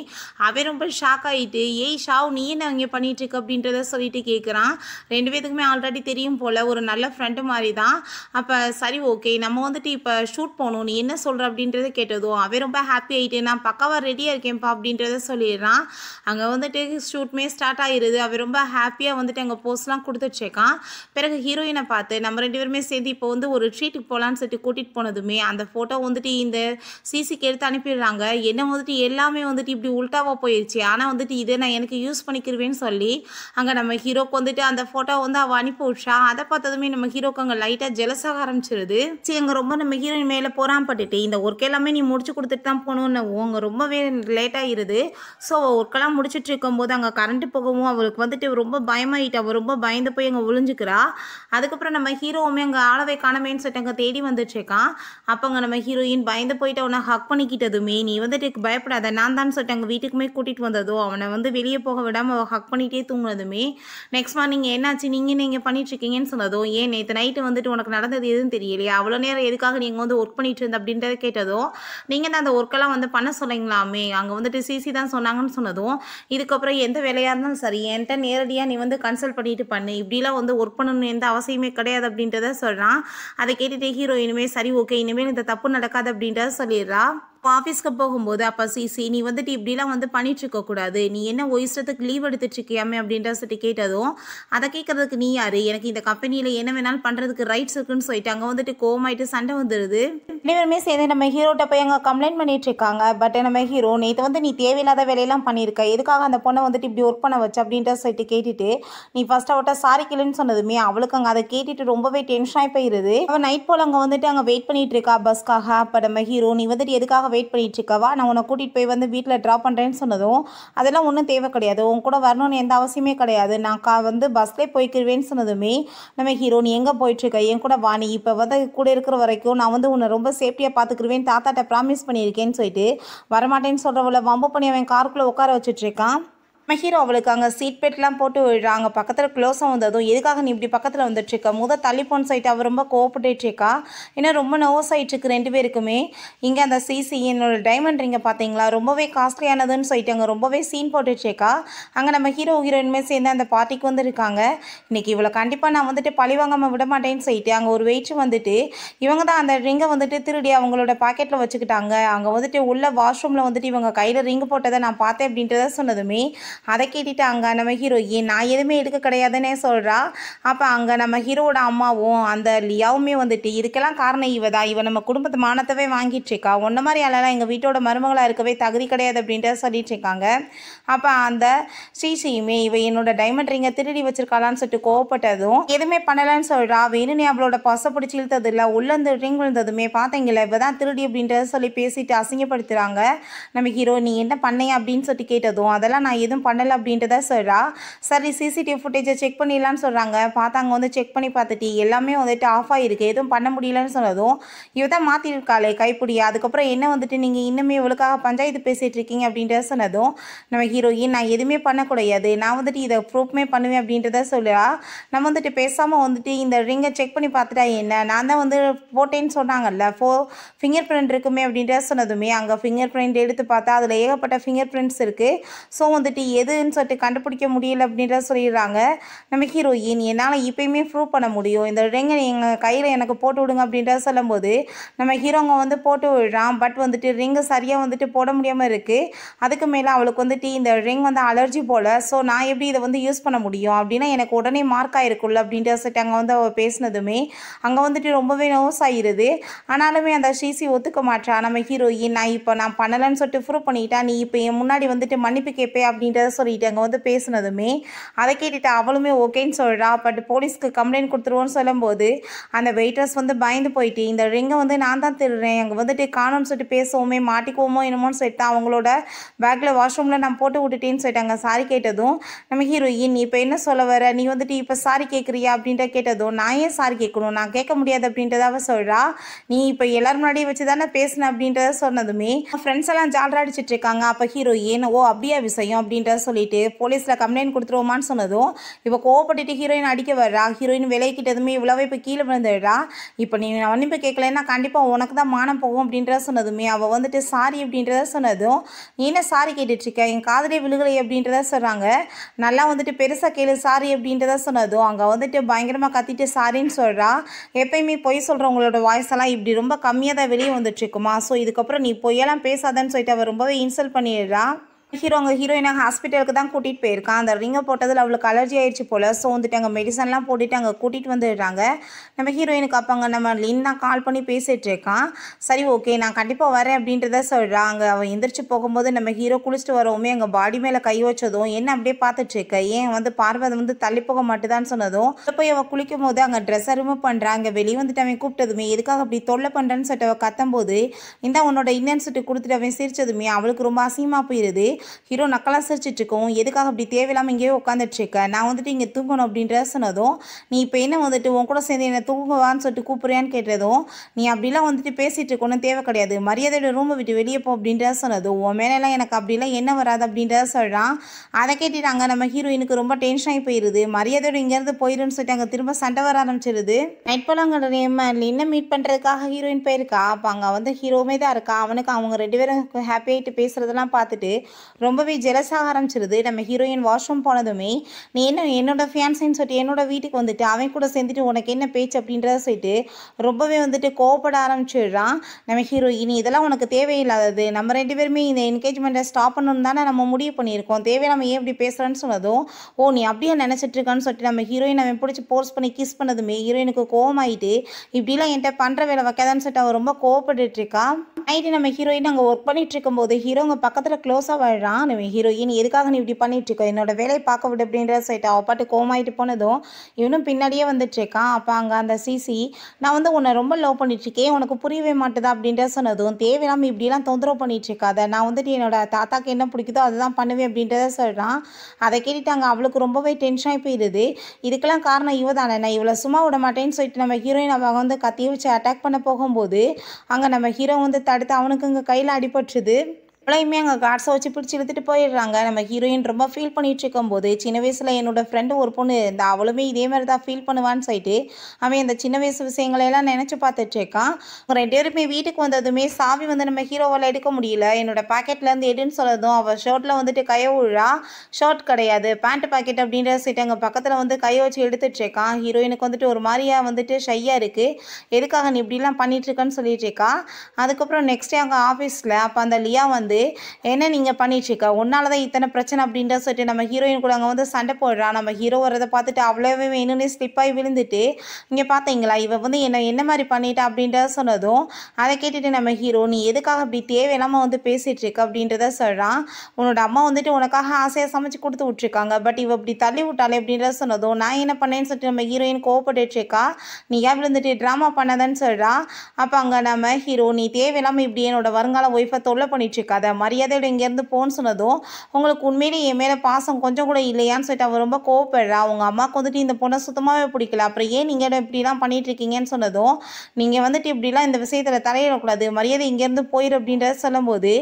அவன் ரொம்ப ஷாக் ஆகிட்டு சொல்லிட்டு ஏய் ஷாவ் நீ என்ன இங்கே இருக்க அப்படின்றத சொல்லிட்டு கேட்குறான் ரெண்டு பேத்துக்குமே ஆல்ரெடி தெரியும் போல் ஒரு நல்ல ஃப்ரெண்டு மாதிரி தான் அப்போ சரி ஓகே நம்ம வந்துட்டு இப்போ ஷூட் போகணும் நீ என்ன சொல்கிற அப்படின்றத கேட்டதும் அவன் ரொம்ப ஹாப்பி ஆகிட்டு நான் பக்காவாக ரெடியாக இருக்கேன்ப்பா அப்படின்றத சொல்லிடுறான் அங்கே வந்துட்டு ஷூட்மே ஸ்டார்ட் ஆகிடுது அவன் ரொம்ப ஹாப்பியாக வந்துட்டு அங்கே போஸ்ட்லாம் கொடுத்துட்ருக்கான் பிறகு ஹீரோயினை பார்த்து நம்ம ரெண்டு பேருமே சேர்ந்து இப்போ வந்து ஒரு ட்ரீட்டுக்கு போகலான்னு சொல்லிட்டு கூட்டிகிட்டு போனதுமே அந்த ஃபோட்டோ வந்துட்டு இந்த சிசிக்கு எடுத்து அனுப்பிடுறாங்க என்ன வந்துட்டு எல்லாமே வந்துட்டு இப்படி உல்ட்டாவாக போயிடுச்சு ஆனால் வந்துட்டு இதை நான் எனக்கு யூஸ் பண்ணிக்கிருவேன்னு சொல்லி அங்கே நம்ம ஹீரோக்கு வந்துட்டு அந்த ஃபோட்டோ வந்து அவள் அனுப்பி விட்றா அதை பார்த்ததுமே நம்ம ஹீரோக்கு அங்கே லைட்டாக ஜெலஸாக ஆரம்பிச்சிருது சரி அங்கே ரொம்ப நம்ம ஹீரோயின் மேலே போராம்பட்டுட்டு இந்த ஒர்க் எல்லாமே நீ முடிச்சு கொடுத்துட்டு தான் போகணும்னு அவங்க ரொம்பவே லேட்டாக இருது ஸோ ஒர்க்கெல்லாம் முடிச்சுட்டு இருக்கும்போது அங்கே கரண்ட்டு போகவும் அவளுக்கு வந்துட்டு ரொம்ப பயமாகிட்டு அவள் ரொம்ப பயந்து போய் அங்கே ஒளிஞ்சுக்கிறா அதுக்கப்புறம் நம்ம ஹீரோவுமே அங்கே ஆளவை காணமேன்னு சொல்லிட்டு அங்கே தேடி வந்துட்டுருக்கான் அப்போ அங்கே நம்ம ஹீரோயின் பயந்து போயிட்டு அவனை ஹக் பண்ணிக்கிட்டதுமே நீ வந்துட்டு பயப்படாத நான் தான் சொல்லிட்டு அங்கே வீட்டுக்குமே கூட்டிகிட்டு வந்ததோ அவனை வந்து வெளியே போக விடாமல் ஹக் பண்ணிகிட்டே தூங்கினதுமே நெக்ஸ்ட் மார்னிங் என்னாச்சு நீங்கள் நீங்கள் பண்ணிட்டுருக்கீங்கன்னு சொன்னதோ ஏன் நேற்று நைட்டு வந்துட்டு உனக்கு நடந்தது எதுவும் தெரியலையா அவ்வளோ நேரம் எதுக்காக நீங்கள் வந்து ஒர்க் பண்ணிட்டு இருந்த அப்படின்றத கேட்டதோ நீங்கள் தான் அந்த ஒர்க்கெல்லாம் வந்து பண்ண சொல்லிங்களாமே அங்கே வந்துட்டு சிசி தான் சொன்னாங்கன்னு சொன்னதும் இதுக்கப்புறம் எந்த வேலையாக இருந்தாலும் சரி என்கிட்ட நேரடியாக நீ வந்து கன்சல்ட் பண்ணிட்டு பண்ணு இப்படிலாம் வந்து ஒர்க் பண்ணணும் எந்த அவசியமே கிடையாது அப்படின்றத சொல்கிறான் அதை கேட்டுகிட்டே ஹீரோ இனிமேல் சரி ஓகே இனிமேல் இந்த தப்பு நடக்காது அப்படின்றத சொல்லிடுறா ஆஃபீஸ்க்கு போகும்போது அப்போ சிசி நீ வந்துட்டு இப்படிலாம் வந்து பண்ணிட்டு கூடாது நீ என்ன ஒரு இஷ்டத்துக்கு லீவ் இருக்கியாமே அப்படின்ற சொல்லிட்டு கேட்டதும் அதை கேட்குறதுக்கு நீ யார் எனக்கு இந்த கம்பெனியில் என்ன வேணாலும் பண்ணுறதுக்கு ரைட்ஸ் இருக்குன்னு சொல்லிட்டு அங்கே வந்துட்டு கோமாயிட்டு சண்டை வந்துடுது ரெண்டுபேருமே சேர்ந்து நம்ம ஹீரோட்ட போய் அங்கே கம்ப்ளைண்ட் பண்ணிட்டு இருக்காங்க பட் நம்ம ஹீரோ நேற்று வந்து நீ தேவையில்லாத வேலையெல்லாம் பண்ணியிருக்க எதுக்காக அந்த பொண்ணை வந்துட்டு இப்படி ஒர்க் பண்ண வச்சு அப்படின்ற சொல்லிட்டு கேட்டுட்டு நீ ஃபஸ்ட் அவட்ட சாரி கிளன்னு சொன்னதுமே அவளுக்கு அங்கே அதை கேட்டுட்டு ரொம்பவே டென்ஷனாகி போயிடுது அவன் நைட் போல் அங்கே வந்துட்டு அங்கே வெயிட் பண்ணிட்டு இருக்கா பஸ்க்காக அப்போ நம்ம ஹீரோ நீ வந்துட்டு எதுக்காக வெயிட் பண்ணிகிட்ருக்கவா நான் உன்னை கூட்டிகிட்டு போய் வந்து வீட்டில் ட்ராப் பண்ணுறேன்னு சொன்னதும் அதெல்லாம் ஒன்றும் தேவை கிடையாது உன் கூட வரணும்னு எந்த அவசியமே கிடையாது நான் கா வந்து பஸ்லேயே போய்க்கிருவேன்னு சொன்னதுமே நம்ம ஹீரோ நீ எங்கே போயிட்டுருக்க என் கூட வாணி இப்போ வந்து கூட இருக்கிற வரைக்கும் நான் வந்து உன்னை ரொம்ப சேஃப்டியாக பார்த்துக்குருவேன் தாத்தாட்ட ப்ராமிஸ் பண்ணியிருக்கேன்னு சொல்லிட்டு வரமாட்டேன்னு சொல்கிறவள வம்பு பண்ணி அவன் காருக்குள்ளே உட்கார வச்சுட்ருக்கான் ஹீரோ அவளுக்கு அங்கே சீட் பெட்லாம் போட்டு விடுறாங்க பக்கத்தில் க்ளோஸாக வந்ததும் எதுக்காக நீ இப்படி பக்கத்தில் வந்துட்டுருக்க முத போன் சைட் அவள் ரொம்ப இருக்கா ஏன்னா ரொம்ப நர்வஸ் ஆகிட்டுருக்கு ரெண்டு பேருக்குமே இங்கே அந்த சிசி என்னோடய டைமண்ட் ரிங்கை பார்த்தீங்களா ரொம்பவே காஸ்ட்லியானதுன்னு சொல்லிட்டு அங்கே ரொம்பவே சீன் போட்டுட்ருக்கா அங்கே நம்ம ஹீரோ ஹீரோயினுமே சேர்ந்து அந்த பார்ட்டிக்கு வந்துருக்காங்க இன்றைக்கி இவ்வளோ கண்டிப்பாக நான் வந்துட்டு பழிவாங்காமல் விட மாட்டேன்னு சொல்லிட்டு அங்கே ஒரு வெயிட் வந்துட்டு இவங்க தான் அந்த ரிங்கை வந்துட்டு திருடி அவங்களோட பாக்கெட்டில் வச்சுக்கிட்டாங்க அங்கே வந்துட்டு உள்ள வாஷ்ரூமில் வந்துட்டு இவங்க கையில் ரிங் போட்டதை நான் பார்த்தேன் அப்படின்றத சொன்னதுமே அதை கேட்டுட்டு அங்கே நம்ம ஹீரோயின் நான் எதுவுமே எடுக்க கிடையாதுன்னே சொல்கிறா அப்போ அங்கே நம்ம ஹீரோட அம்மாவும் அந்த லியாவுமே வந்துட்டு இதுக்கெல்லாம் காரணம் இவ தான் இவன் நம்ம குடும்பத்து மானத்தவே வாங்கிட்டு இருக்கா ஒன்று மாதிரி ஆளெல்லாம் எங்கள் வீட்டோட மருமகளாக இருக்கவே தகுதி கிடையாது அப்படின்ட்டு சொல்லிட்டு இருக்காங்க அப்போ அந்த ஸ்ரீசியுமே இவ என்னோட டைமண்ட் ரிங்கை திருடி வச்சிருக்காளான்னு சொல்லிட்டு கோவப்பட்டதும் எதுவுமே பண்ணலன்னு சொல்கிறா வேணுனே அவளோட பசை பிடிச்சி இழுத்தது இல்லை உள்ளேருந்து ரிங் விழுந்ததுமே பார்த்தீங்களா இவ தான் திருடி அப்படின்றத சொல்லி பேசிட்டு அசிங்கப்படுத்துகிறாங்க நம்ம ஹீரோ நீ என்ன பண்ணையா அப்படின்னு சொல்லிட்டு கேட்டதும் அதெல்லாம் நான் எதுவும் பண்ணலை அப்படின்ட்டு தான் சொல்கிறா சரி சிசிடிவி ஃபுட்டேஜை செக் பண்ணிடலான்னு சொல்கிறாங்க பார்த்தாங்க வந்து செக் பண்ணி பார்த்துட்டு எல்லாமே வந்துட்டு ஆஃப் ஆகிருக்கு எதுவும் பண்ண முடியலன்னு சொன்னதும் இவ தான் மாற்றிருக்காளே கைப்பிடி அதுக்கப்புறம் என்ன வந்துட்டு நீங்கள் இன்னுமே இவளுக்காக பஞ்சாயத்து பேசிகிட்டு இருக்கீங்க அப்படின்றத சொன்னதும் நம்ம ஹீரோயின் நான் எதுவுமே பண்ணக்கூடாது நான் வந்துட்டு இதை ப்ரூஃப்மே பண்ணுவேன் அப்படின்றத சொல்கிறா நம்ம வந்துட்டு பேசாமல் வந்துட்டு இந்த ரிங்கை செக் பண்ணி பார்த்துட்டா என்ன நான் தான் வந்து போட்டேன்னு சொன்னாங்கல்ல ஃபோ ஃபிங்கர் பிரிண்ட் இருக்குமே அப்படின்ற சொன்னதுமே அங்கே ஃபிங்கர் பிரிண்ட் எடுத்து பார்த்தா அதில் ஏகப்பட்ட ஃபிங்கர் பிரிண்ட்ஸ் இருக்குது ஸோ வந்துட்டு எதுன்னு சொல்லிட்டு கண்டுபிடிக்க முடியல அப்படின்ற சொல்லிடுறாங்க நம்ம ஹீரோயின் என்னால் இப்பயுமே ப்ரூவ் பண்ண முடியும் இந்த ரிங்கை எங்கள் கையில் எனக்கு போட்டு விடுங்க அப்படின்ற சொல்லும்போது நம்ம ஹீரோங்க வந்து போட்டு விடுறான் பட் வந்துட்டு ரிங்கு சரியாக வந்துட்டு போட முடியாமல் இருக்குது அதுக்கு மேலே அவளுக்கு வந்துட்டு இந்த ரிங் வந்து அலர்ஜி போல் ஸோ நான் எப்படி இதை வந்து யூஸ் பண்ண முடியும் அப்படின்னா எனக்கு உடனே மார்க் ஆகிருக்குள்ள அப்படின்ற சொல்லிட்டு அங்கே வந்து அவள் பேசினதுமே அங்கே வந்துட்டு ரொம்பவே நோஸ் ஆகிடுது ஆனாலுமே அந்த ஷீசி ஒத்துக்க மாட்டான் நம்ம ஹீரோயின் நான் இப்போ நான் பண்ணலன்னு சொல்லிட்டு ப்ரூவ் பண்ணிட்டா நீ இப்போ என் முன்னாடி வந்துட்டு மன்னிப்பு கேட்பேன் அப்படின்றத சொல்லிட்டு அங்கே வந்து பேசினதுமே அதை கேட்டுட்டு அவளுமே ஓகேன்னு சொல்கிறா பட் போலீஸ்க்கு கம்ப்ளைண்ட் கொடுத்துருவோன்னு சொல்லும்போது அந்த வெயிட்டர்ஸ் வந்து பயந்து போயிட்டு இந்த ரிங்கை வந்து நான் தான் திருடுறேன் அங்கே வந்துட்டு காணோம்னு சொல்லிட்டு பேசுவோமே மாட்டிக்குவோமோ என்னமோன்னு சொல்லிட்டு அவங்களோட பேக்கில் வாஷ்ரூமில் நான் போட்டு விட்டுட்டேன்னு சொல்லிட்டு அங்கே சாரி கேட்டதும் நம்ம ஹீரோயின் நீ இப்போ என்ன சொல்ல வர நீ வந்துட்டு இப்போ சாரி கேட்குறியா அப்படின்ற கேட்டதும் நான் ஏன் சாரி கேட்கணும் நான் கேட்க முடியாது அப்படின்றதாவ சொல்கிறா நீ இப்போ எல்லாரும் முன்னாடியே வச்சு தானே பேசுனேன் அப்படின்றத சொன்னதுமே ஃப்ரெண்ட்ஸ் எல்லாம் ஜாலராக அடிச்சிட்டு இருக்காங்க அப்போ ஹீரோயின் ஓ அப்படியா விஷயம் அப்படின்ற கிட்ட சொல்லிட்டு போலீஸில் கம்ப்ளைண்ட் கொடுத்துருவோமான்னு சொன்னதும் இப்போ கோவப்பட்டுட்டு ஹீரோயின் அடிக்க வர்றா ஹீரோயின் விலைக்கிட்டதுமே இவ்வளோவே இப்போ கீழே விழுந்துடுறா இப்போ நீ மன்னிப்பு கேட்கலன்னா கண்டிப்பாக உனக்கு தான் மானம் போகும் அப்படின்றத சொன்னதுமே அவள் வந்துட்டு சாரி அப்படின்றத சொன்னதும் நீ என்ன சாரி கேட்டுட்ருக்க என் காதலே விழுகலை அப்படின்றத சொல்கிறாங்க நல்லா வந்துட்டு பெருசாக கேளு சாரி அப்படின்றத சொன்னதும் அங்கே வந்துட்டு பயங்கரமாக கத்திட்டு சாரின்னு சொல்கிறா எப்பயுமே பொய் சொல்கிறவங்களோட வாய்ஸ் எல்லாம் இப்படி ரொம்ப கம்மியாக தான் வெளியே வந்துட்டுருக்குமா ஸோ இதுக்கப்புறம் நீ பொய்யெல்லாம் பேசாதன்னு சொல்லிட்டு அவள் ரொம்பவே இன்சல்ட் பண்ணிடுறா ஹீரோ அங்கே ஹீரோயினை ஹாஸ்பிட்டலுக்கு தான் கூட்டிகிட்டு போயிருக்கான் அந்த ரிங்கை போட்டதில் அவளுக்கு அலர்ஜி ஆயிடுச்சு போல் ஸோ வந்துட்டு அங்கே மெடிசன்லாம் போட்டுட்டு அங்கே கூட்டிகிட்டு வந்துடுறாங்க நம்ம ஹீரோயினுக்கு அப்போ அங்கே நம்ம லின் தான் கால் பண்ணி பேசிகிட்டு இருக்கான் சரி ஓகே நான் கண்டிப்பாக வரேன் அப்படின்றத சொல்கிறான் அங்கே அவன் எந்திரிச்சு போகும்போது நம்ம ஹீரோ குளிச்சுட்டு வரவுமே அங்கே பாடி மேலே கை வச்சதும் என்ன அப்படியே பார்த்துட்ருக்க ஏன் வந்து பார்வை வந்து தள்ளி போக மாட்டேதான்னு சொன்னதும் போய் அவள் குளிக்கும் போது அங்கே ட்ரெஸ்ஸை ரிமூவ் பண்ணுறான் அங்கே வெளியே வந்துட்டு அவன் கூப்பிட்டதுமே எதுக்காக அப்படி தொல்லை பண்ணுறேன்னு சொல்லிட்டு அவள் கத்தம்போது இந்த உன்னோட இன்னன்னு சொல்லிட்டு கொடுத்துட்டு அவன் சிரிச்சதுமே அவளுக்கு ரொம்ப அசிங்கமாக போயிடுது ஹீரோ சிரிச்சிட்டு இருக்கோம் எதுக்காக அப்படி தேவையில்லாமல் இங்கேயே உட்காந்துட்டு இருக்க நான் வந்துட்டு இங்கே தூங்கணும் அப்படின்ற சொன்னதும் நீ இப்போ என்ன வந்துட்டு உன் கூட சேர்ந்து என்னை தூங்குவான்னு சொல்லிட்டு கூப்பிட்றியான்னு கேட்டதும் நீ அப்படிலாம் வந்துட்டு பேசிகிட்டு இருக்கணும் தேவை கிடையாது மரியாதையோட ரூமை விட்டு வெளியே போ அப்படின்ற சொன்னது உன் மேலெல்லாம் எனக்கு அப்படிலாம் என்ன வராது அப்படின்றத சொல்கிறான் அதை கேட்டுட்டாங்க நம்ம ஹீரோயினுக்கு ரொம்ப டென்ஷன் ஆகி போயிடுது மரியாதையோட இங்கேருந்து போயிருன்னு சொல்லிட்டு அங்கே திரும்ப சண்டை வர ஆரம்பிச்சிருது நைட் பழங்கிற நேம் என்ன மீட் பண்ணுறதுக்காக ஹீரோயின் போயிருக்கா அப்போ அங்கே வந்து ஹீரோவுமே தான் இருக்கா அவனுக்கு அவங்க ரெண்டு பேரும் ஹாப்பியாகிட்டு பேசுகிறதெல்லாம் பார்த்துட்டு ரொம்பவே ஜெலஸாக ஆரம்பிச்சிருது நம்ம ஹீரோயின் வாஷ்ரூம் போனதுமே நீ என்ன என்னோட ஃபேன்ஸின்னு சொல்லிட்டு என்னோட வீட்டுக்கு வந்துட்டு அவன் கூட சேர்ந்துட்டு உனக்கு என்ன பேச்சு அப்படின்றத சொல்லிட்டு ரொம்பவே வந்துட்டு கோவப்பட ஆரம்பிச்சிடுறான் நம்ம ஹீரோயின் இதெல்லாம் உனக்கு தேவையில்லாதது நம்ம ரெண்டு பேருமே இந்த என்கேஜ்மெண்ட்டை ஸ்டாப் பண்ணணும் தானே நம்ம முடிவு பண்ணியிருக்கோம் தேவையை நம்ம ஏன் இப்படி பேசுகிறேன்னு சொன்னதும் ஓ நீ அப்படியே நினச்சிட்ருக்கான்னு சொல்லிட்டு நம்ம ஹீரோயின் அவன் பிடிச்சி போர்ஸ் பண்ணி கிஸ் பண்ணதுமே ஹீரோயினுக்கு கோவமாயிட்டு இப்படிலாம் என்கிட்ட பண்ணுற வேலை வைக்காதான்னு சொல்லிட்டு அவன் ரொம்ப கோவப்பட்டுருக்கான் நைட்டு நம்ம ஹீரோயின் அங்கே ஒர்க் பண்ணிட்டு இருக்கும்போது ஹீரோங்க பக்கத்தில் க்ளோஸாக பண்ணுறா நம்ம ஹீரோயின் எதுக்காக நீ இப்படி பண்ணிட்டு இருக்க என்னோட வேலையை பார்க்க விடு அப்படின்ற சொல்லிட்டு அவள் பாட்டு கோமாயிட்டு போனதும் இவனும் பின்னாடியே வந்துட்டு இருக்கான் அப்போ அங்கே அந்த சிசி நான் வந்து உன்னை ரொம்ப லவ் பண்ணிட்டுருக்கேன் உனக்கு புரியவே மாட்டுதா அப்படின்ற சொன்னதும் தேவையில்லாமல் இப்படிலாம் தொந்தரவு பண்ணிட்டு இருக்காத நான் வந்துட்டு என்னோட தாத்தாக்கு என்ன பிடிக்குதோ அதுதான் பண்ணுவேன் அப்படின்றத சொல்கிறான் அதை கேட்டுட்டு அங்கே அவளுக்கு ரொம்பவே டென்ஷன் ஆகி போயிடுது இதுக்கெல்லாம் காரணம் இவ தானே நான் இவ்வளோ சும்மா விட மாட்டேன்னு சொல்லிட்டு நம்ம ஹீரோயின் அவங்க வந்து கத்தியை வச்சு அட்டாக் பண்ண போகும்போது அங்கே நம்ம ஹீரோ வந்து தடுத்து அவனுக்கு இங்கே கையில் அடிபட்டுருது இவ்வளையுமே அங்கே கார்ட்ஸை வச்சு பிடிச்சி இழுத்துட்டு போயிடுறாங்க நம்ம ஹீரோயின் ரொம்ப ஃபீல் பண்ணிகிட்டு இருக்கும்போது சின்ன வயசில் என்னோட ஃப்ரெண்டு ஒரு பொண்ணு இந்த அவளுமே இதே மாதிரி தான் ஃபீல் பண்ணுவான்னு சொல்லிட்டு அவன் அந்த சின்ன வயசு விஷயங்களையெல்லாம் நினச்சி பார்த்துட்டு இருக்கான் ரெண்டு பேருமே வீட்டுக்கு வந்ததுமே சாவி வந்து நம்ம ஹீரோவால் எடுக்க முடியல என்னோட பாக்கெட்லேருந்து எடுன்னு சொல்லதும் அவள் ஷர்ட்டில் வந்துட்டு கையை உழா ஷர்ட் கிடையாது பேண்ட் பாக்கெட் அப்படின்ற சொல்லிட்டு அங்கே பக்கத்தில் வந்து கையை வச்சு எடுத்துகிட்டு இருக்கான் ஹீரோயினுக்கு வந்துட்டு ஒரு மாதிரியாக வந்துட்டு ஷையாக இருக்குது எதுக்காக நீ இப்படிலாம் பண்ணிட்டு இருக்கன்னு சொல்லிட்டு இருக்கா அதுக்கப்புறம் நெக்ஸ்ட் டே அங்கே ஆஃபீஸில் அப்போ அந்த லியா வந்து என்ன நீங்கள் பண்ணிட்டுருக்கா உன்னால தான் இத்தனை பிரச்சனை அப்படின்ற சொல்லிட்டு நம்ம ஹீரோயின் கூட அங்கே வந்து சண்டை போடுறா நம்ம ஹீரோ வரதை பார்த்துட்டு அவ்வளோவே வேணும்னே ஸ்லிப்பாகி விழுந்துட்டு இங்கே பார்த்தீங்களா இவ வந்து என்ன என்ன மாதிரி பண்ணிட்டா அப்படின்றத சொன்னதும் அதை கேட்டுட்டு நம்ம ஹீரோ நீ எதுக்காக இப்படி தேவையில்லாமல் வந்து பேசிகிட்ருக்க அப்படின்றத சொல்கிறான் உன்னோட அம்மா வந்துட்டு உனக்காக ஆசையாக சமைச்சு கொடுத்து விட்ருக்காங்க பட் இவ இப்படி தள்ளி விட்டாலே அப்படின்றத சொன்னதும் நான் என்ன பண்ணேன்னு சொல்லிட்டு நம்ம ஹீரோயின் இருக்கா நீ ஏன் விழுந்துட்டு ட்ராமா பண்ணாதன்னு சொல்கிறா அப்போ அங்கே நம்ம ஹீரோ நீ தேவையில்லாமல் இப்படி என்னோட வருங்கால ஒய்ஃபை தொல்லை பண்ணிட்டுருக்காத அதை மரியாதையோட இங்கேருந்து போன்னு சொன்னதும் உங்களுக்கு உண்மையிலே என் மேலே பாசம் கொஞ்சம் கூட இல்லையான்னு சொல்லிட்டு அவள் ரொம்ப கோவப்படுறா அவங்க அம்மாவுக்கு வந்துட்டு இந்த பொண்ணை சுத்தமாகவே பிடிக்கல அப்புறம் ஏன் நீங்கள் இப்படிலாம் பண்ணிகிட்ருக்கீங்கன்னு சொன்னதும் நீங்கள் வந்துட்டு இப்படிலாம் இந்த விஷயத்தில் தலையிடக்கூடாது மரியாதை இங்கேருந்து போயிரு அப்படின்றத சொல்லும்போது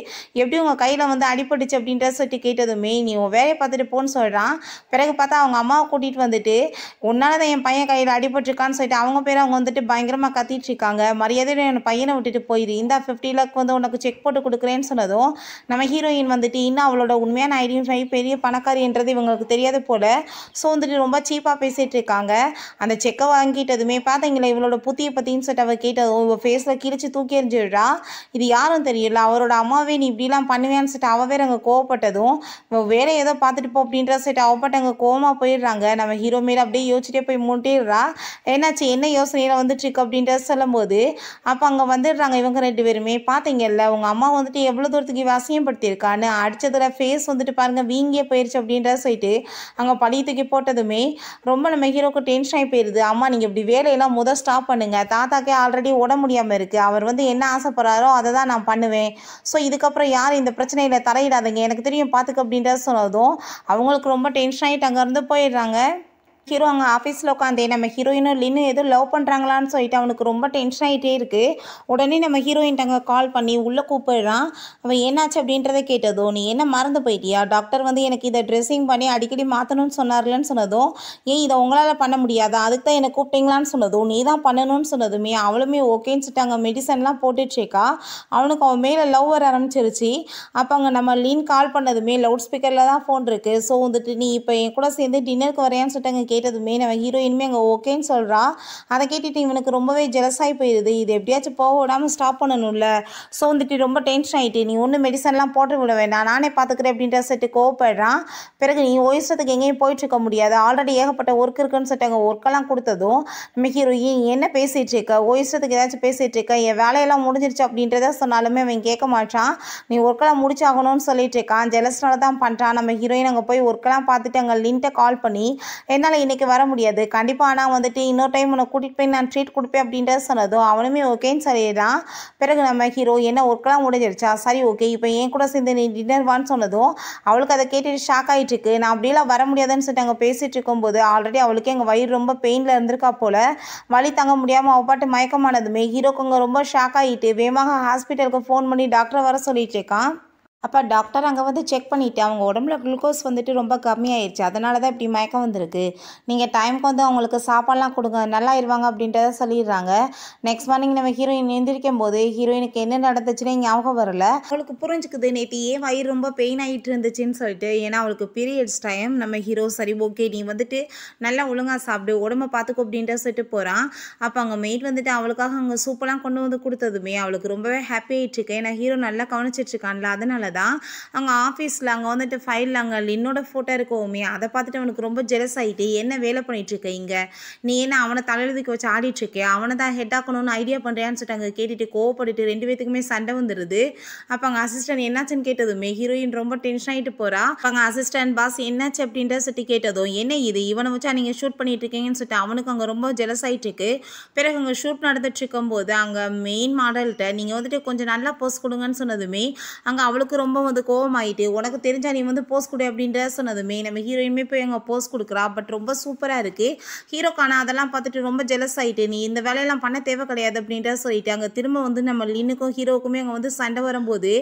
எப்படி உங்கள் கையில் வந்து அடிப்பட்டுச்சு அப்படின்றத சொல்லிட்டு கேட்டதுமே நீ உன் வேலையை பார்த்துட்டு போன்னு சொல்கிறான் பிறகு பார்த்தா அவங்க அம்மாவை கூட்டிகிட்டு வந்துட்டு உன்னால தான் என் பையன் கையில் அடிபட்டிருக்கான்னு சொல்லிட்டு அவங்க பேர் அவங்க வந்துட்டு பயங்கரமாக கத்திட்டு இருக்காங்க மரியாதையோட என் பையனை விட்டுட்டு போயிடு இந்த ஃபிஃப்டி லேக் வந்து உனக்கு செக் போட்டு கொடுக்குறேன்னு சொன்னதும் இருக்கும் நம்ம ஹீரோயின் வந்துட்டு இன்னும் அவளோட உண்மையான ஐடியும் பெரிய பணக்காரின்றது இவங்களுக்கு தெரியாது போல் ஸோ வந்துட்டு ரொம்ப சீப்பாக பேசிகிட்டு இருக்காங்க அந்த செக்கை வாங்கிட்டதுமே பார்த்தீங்களா இவளோட புத்தியை பற்றின்னு சொல்லிட்டு அவள் கேட்டதும் இவள் ஃபேஸில் கிழிச்சு தூக்கி எறிஞ்சிடுறா இது யாரும் தெரியல அவரோட அம்மாவே நீ இப்படிலாம் பண்ணுவேன்னு சொல்லிட்டு அவள் கோவப்பட்டதும் அங்கே கோவப்பட்டதும் வேலை ஏதோ பார்த்துட்டு போ அப்படின்ற சொல்லிட்டு அவப்பட்ட அங்கே கோவமாக போயிடுறாங்க நம்ம ஹீரோ மேலே அப்படியே யோசிச்சுட்டே போய் மூட்டிடுறா என்னாச்சு என்ன யோசனையில் வந்துட்டுருக்கு அப்படின்ற சொல்லும்போது அப்போ அங்கே வந்துடுறாங்க இவங்க ரெண்டு பேருமே பார்த்தீங்கல்ல உங்கள் அம்மா வந்துட்டு எவ்வளோ தூரத்துக்கு தூக்கி வசியப்படுத்தியிருக்கான்னு அடித்ததில் ஃபேஸ் வந்துட்டு பாருங்கள் வீங்கிய போயிடுச்சு அப்படின்றத சொல்லிட்டு அங்கே பழைய தூக்கி போட்டதுமே ரொம்ப நம்ம ஹீரோக்கு டென்ஷன் ஆகி போயிடுது அம்மா நீங்கள் இப்படி வேலையெல்லாம் முதல் ஸ்டாப் பண்ணுங்கள் தாத்தாக்கே ஆல்ரெடி உட முடியாமல் இருக்குது அவர் வந்து என்ன ஆசைப்படுறாரோ அதை தான் நான் பண்ணுவேன் ஸோ இதுக்கப்புறம் யார் இந்த பிரச்சனையில் தலையிடாதுங்க எனக்கு தெரியும் பார்த்துக்க அப்படின்றத சொன்னதும் அவங்களுக்கு ரொம்ப டென்ஷன் ஆகிட்டு அங்கேருந்து போயிடுறாங்க ஹீரோ அங்கே ஆஃபீஸில் உட்காந்து நம்ம ஹீரோயினும் லின்னு ஏதோ லவ் பண்ணுறாங்களான்னு சொல்லிட்டு அவனுக்கு ரொம்ப டென்ஷன் ஆகிட்டே இருக்குது உடனே நம்ம ஹீரோயின் அங்கே கால் பண்ணி உள்ளே கூப்பிடுறான் அவன் என்னாச்சு அப்படின்றத கேட்டதோ நீ என்ன மறந்து போயிட்டியா டாக்டர் வந்து எனக்கு இதை ட்ரெஸ்ஸிங் பண்ணி அடிக்கடி மாற்றணும்னு சொன்னார்லன்னு சொன்னதும் ஏன் இதை உங்களால் பண்ண முடியாதா அதுக்கு தான் என்னை கூப்பிட்டீங்களான்னு சொன்னதும் நீ தான் பண்ணணும்னு சொன்னதுமே அவளுமே ஓகேன்னு சொல்லிட்டாங்க மெடிசன்லாம் போட்டுட்ருக்கா அவனுக்கு அவன் மேலே லவ் வர ஆரம்பிச்சிருச்சு அப்போ அங்கே நம்ம லீன் கால் பண்ணதுமே லவுட் ஸ்பீக்கரில் தான் ஃபோன் இருக்குது ஸோ வந்துட்டு நீ இப்போ என் கூட சேர்ந்து டின்னருக்கு வரையான்னு சொல்லிட்டாங்க கேட்டதுமே நம்ம ஹீரோயினுமே அங்கே ஓகேன்னு சொல்கிறா அதை கேட்டுட்டு இவனுக்கு ரொம்பவே ஜெலஸாகி போயிடுது இது எப்படியாச்சும் போக விடாமல் ஸ்டாப் பண்ணணும்ல ஸோ வந்துட்டு ரொம்ப டென்ஷன் ஆகிட்டு நீ ஒன்றும் மெடிசன்லாம் போட்டு விட வேண்டாம் நானே பார்த்துக்கிறேன் அப்படின்ற சொல்லிட்டு கோவப்படுறான் பிறகு நீ ஒயிஸ்டத்துக்கு எங்கேயும் போயிட்டுருக்க முடியாது ஆல்ரெடி ஏகப்பட்ட ஒர்க் இருக்குன்னு சொல்லிட்டு அங்கே ஒர்க்கெல்லாம் கொடுத்ததும் நம்ம ஹீரோயின் என்ன பேசிகிட்டு இருக்க ஒயிஸ்டத்துக்கு ஏதாச்சும் பேசிகிட்டு இருக்க என் வேலையெல்லாம் முடிஞ்சிருச்சு அப்படின்றத சொன்னாலுமே அவன் கேட்க மாட்டான் நீ ஒர்க்கெல்லாம் முடிச்சாகணும்னு சொல்லிட்டு இருக்கான் ஜெலஸ்னால தான் பண்ணுறான் நம்ம ஹீரோயின் அங்கே போய் ஒர்க்கெல்லாம் பார்த்துட்டு அங்கே லிண்ட்டை கால் பண்ணி என்னால் இன்றைக்கி வர முடியாது கண்டிப்பாக ஆனால் வந்துட்டு இன்னொரு டைம் உன்னை கூட்டிகிட்டு போய் நான் ட்ரீட் கொடுப்பேன் அப்படின்றத சொன்னதும் அவனுமே ஓகேன்னு சொல்லிடுறான் பிறகு நம்ம ஹீரோ என்ன ஒர்க்கெலாம் முடிஞ்சிருச்சா சரி ஓகே இப்போ என் கூட சேர்ந்து நீ டின்னர் வான்னு சொன்னதும் அவளுக்கு அதை கேட்டுட்டு ஷாக் ஆகிட்டு இருக்கு நான் அப்படியெல்லாம் வர முடியாதுன்னு சொல்லிட்டு அங்கே பேசிகிட்டு இருக்கும்போது ஆல்ரெடி அவளுக்கு எங்கள் வயிறு ரொம்ப பெயினில் இருந்திருக்கா போல் வழி தங்க முடியாமல் அவள் பாட்டு மயக்கமானதுமே ஹீரோக்குங்க ரொம்ப ஷாக் ஆகிட்டு வேகமாக ஹாஸ்பிட்டலுக்கு ஃபோன் பண்ணி டாக்டரை வர சொல்லிட்டு இருக்கான் அப்போ டாக்டர் அங்கே வந்து செக் பண்ணிவிட்டு அவங்க உடம்புல குளுக்கோஸ் வந்துட்டு ரொம்ப கம்மியாயிருச்சு அதனால தான் இப்படி மயக்கம் வந்திருக்கு நீங்கள் டைமுக்கு வந்து அவங்களுக்கு சாப்பாடெலாம் கொடுங்க நல்லாயிருவாங்க அப்படின்றத சொல்லிடுறாங்க நெக்ஸ்ட் மார்னிங் நம்ம ஹீரோயின் எந்திரிக்கும் போது ஹீரோயினுக்கு என்ன நடந்துச்சுன்னு ஞாபகம் வரல அவளுக்கு புரிஞ்சுக்குது நேற்று ஏன் வயிறு ரொம்ப பெயின் ஆகிட்டு இருந்துச்சுன்னு சொல்லிட்டு ஏன்னா அவளுக்கு பீரியட்ஸ் டைம் நம்ம ஹீரோ சரி ஓகே நீ வந்துட்டு நல்லா ஒழுங்காக சாப்பிடு உடம்பை பார்த்துக்கோ அப்படின்ற சொல்லிட்டு போகிறான் அப்போ அவங்க மெயிட் வந்துட்டு அவளுக்காக அங்கே சூப்பெல்லாம் கொண்டு வந்து கொடுத்ததுமே அவளுக்கு ரொம்பவே ஹாப்பி ஆகிட்டு இருக்கேன் ஏன்னா ஹீரோ நல்லா கவனிச்சிட்ருக்கான்ல அதனால தான் அங்கே ஆஃபீஸில் அங்கே வந்துட்டு ஃபைலில் அங்கே என்னோட ஃபோட்டோ இருக்கோமே அதை பார்த்துட்டு அவனுக்கு ரொம்ப ஜெலஸ் ஆகிட்டு என்ன வேலை பண்ணிகிட்ருக்க இங்கே நீ என்ன அவனை தலையெழுதுக்கு வச்சு ஆடிட்டுருக்கேன் அவனை தான் ஹெட் ஆக்கணும்னு ஐடியா பண்ணுறியான்னு சொல்லிட்டு அங்கே கேட்டுட்டு கோவப்பட்டுட்டு ரெண்டு பேத்துக்குமே சண்டை வந்துடுது அப்போ அங்கே அசிஸ்டன்ட் என்னாச்சுன்னு கேட்டதுமே ஹீரோயின் ரொம்ப டென்ஷன் ஆகிட்டு போகிறா அங்கே அசிஸ்டன்ட் பாஸ் என்னாச்சு அப்படின்ற சொல்லிட்டு கேட்டதும் என்ன இது இவனை வச்சா நீங்கள் ஷூட் பண்ணிட்டு இருக்கீங்கன்னு சொல்லிட்டு அவனுக்கு அங்கே ரொம்ப ஜெலஸ் ஆகிட்டுருக்கு இருக்கு பிறகு அங்கே ஷூட் நடந்துட்டு இருக்கும்போது அங்கே மெயின் மாடல்கிட்ட நீங்கள் வந்துட்டு கொஞ்சம் நல்லா போஸ்ட் கொடுங்கன்னு சொன்னதுமே அங்கே அவளுக்கு அவளுக்கு ரொம்ப வந்து கோவமாயிட்டு உனக்கு தெரிஞ்சா நீ வந்து போஸ் கொடு அப்படின்ற சொன்னதுமே நம்ம ஹீரோயினுமே போய் அங்கே போஸ் கொடுக்குறா பட் ரொம்ப சூப்பராக இருக்குது ஹீரோக்கான அதெல்லாம் பார்த்துட்டு ரொம்ப ஜெலஸ் ஆகிட்டு நீ இந்த வேலையெல்லாம் பண்ண தேவை கிடையாது அப்படின்ற சொல்லிட்டு அங்கே திரும்ப வந்து நம்ம லின்னுக்கும் ஹீரோவுக்குமே அங்கே வந்து சண்டை வரும்போது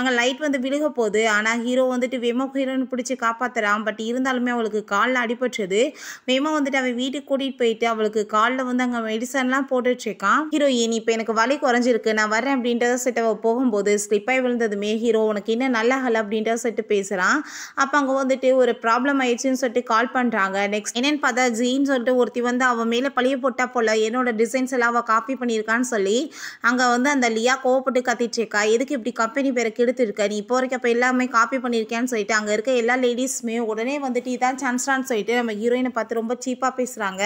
அங்கே லைட் வந்து விழுக போகுது ஆனால் ஹீரோ வந்துட்டு வேமோ ஹீரோன்னு பிடிச்சி காப்பாற்றுறான் பட் இருந்தாலுமே அவளுக்கு காலில் அடிபட்டுறது வேமோ வந்துட்டு அவன் வீட்டுக்கு கூட்டிகிட்டு போயிட்டு அவளுக்கு காலில் வந்து அங்கே மெடிசன்லாம் போட்டுட்ருக்கான் ஹீரோயின் இப்போ எனக்கு வலி குறைஞ்சிருக்கு நான் வரேன் அப்படின்றத சிட்ட போகும்போது ஸ்லிப்பாக விழுந்ததுமே ஹீரோ உனக்கு உனக்கு இன்னும் நல்லாகலை அப்படின்ட்டு சொல்லிட்டு பேசுகிறான் அப்போ அங்கே வந்துட்டு ஒரு ப்ராப்ளம் ஆயிடுச்சுன்னு சொல்லிட்டு கால் பண்ணுறாங்க நெக்ஸ்ட் என்னென்னு பார்த்தா ஜீன்னு சொல்லிட்டு ஒருத்தி வந்து அவன் மேலே பழிய போட்டா போல என்னோட டிசைன்ஸ் எல்லாம் அவள் காப்பி பண்ணியிருக்கான்னு சொல்லி அங்கே வந்து அந்த லியா கோவப்பட்டு கத்திட்டு இருக்கா எதுக்கு இப்படி கம்பெனி பேரை கெடுத்துருக்க நீ இப்போ வரைக்கும் அப்போ எல்லாமே காப்பி பண்ணியிருக்கேன்னு சொல்லிட்டு அங்கே இருக்க எல்லா லேடிஸுமே உடனே வந்துட்டு இதான் சான்ஸ்டான்னு சொல்லிட்டு நம்ம ஹீரோயினை பார்த்து ரொம்ப சீப்பாக பேசுகிறாங்க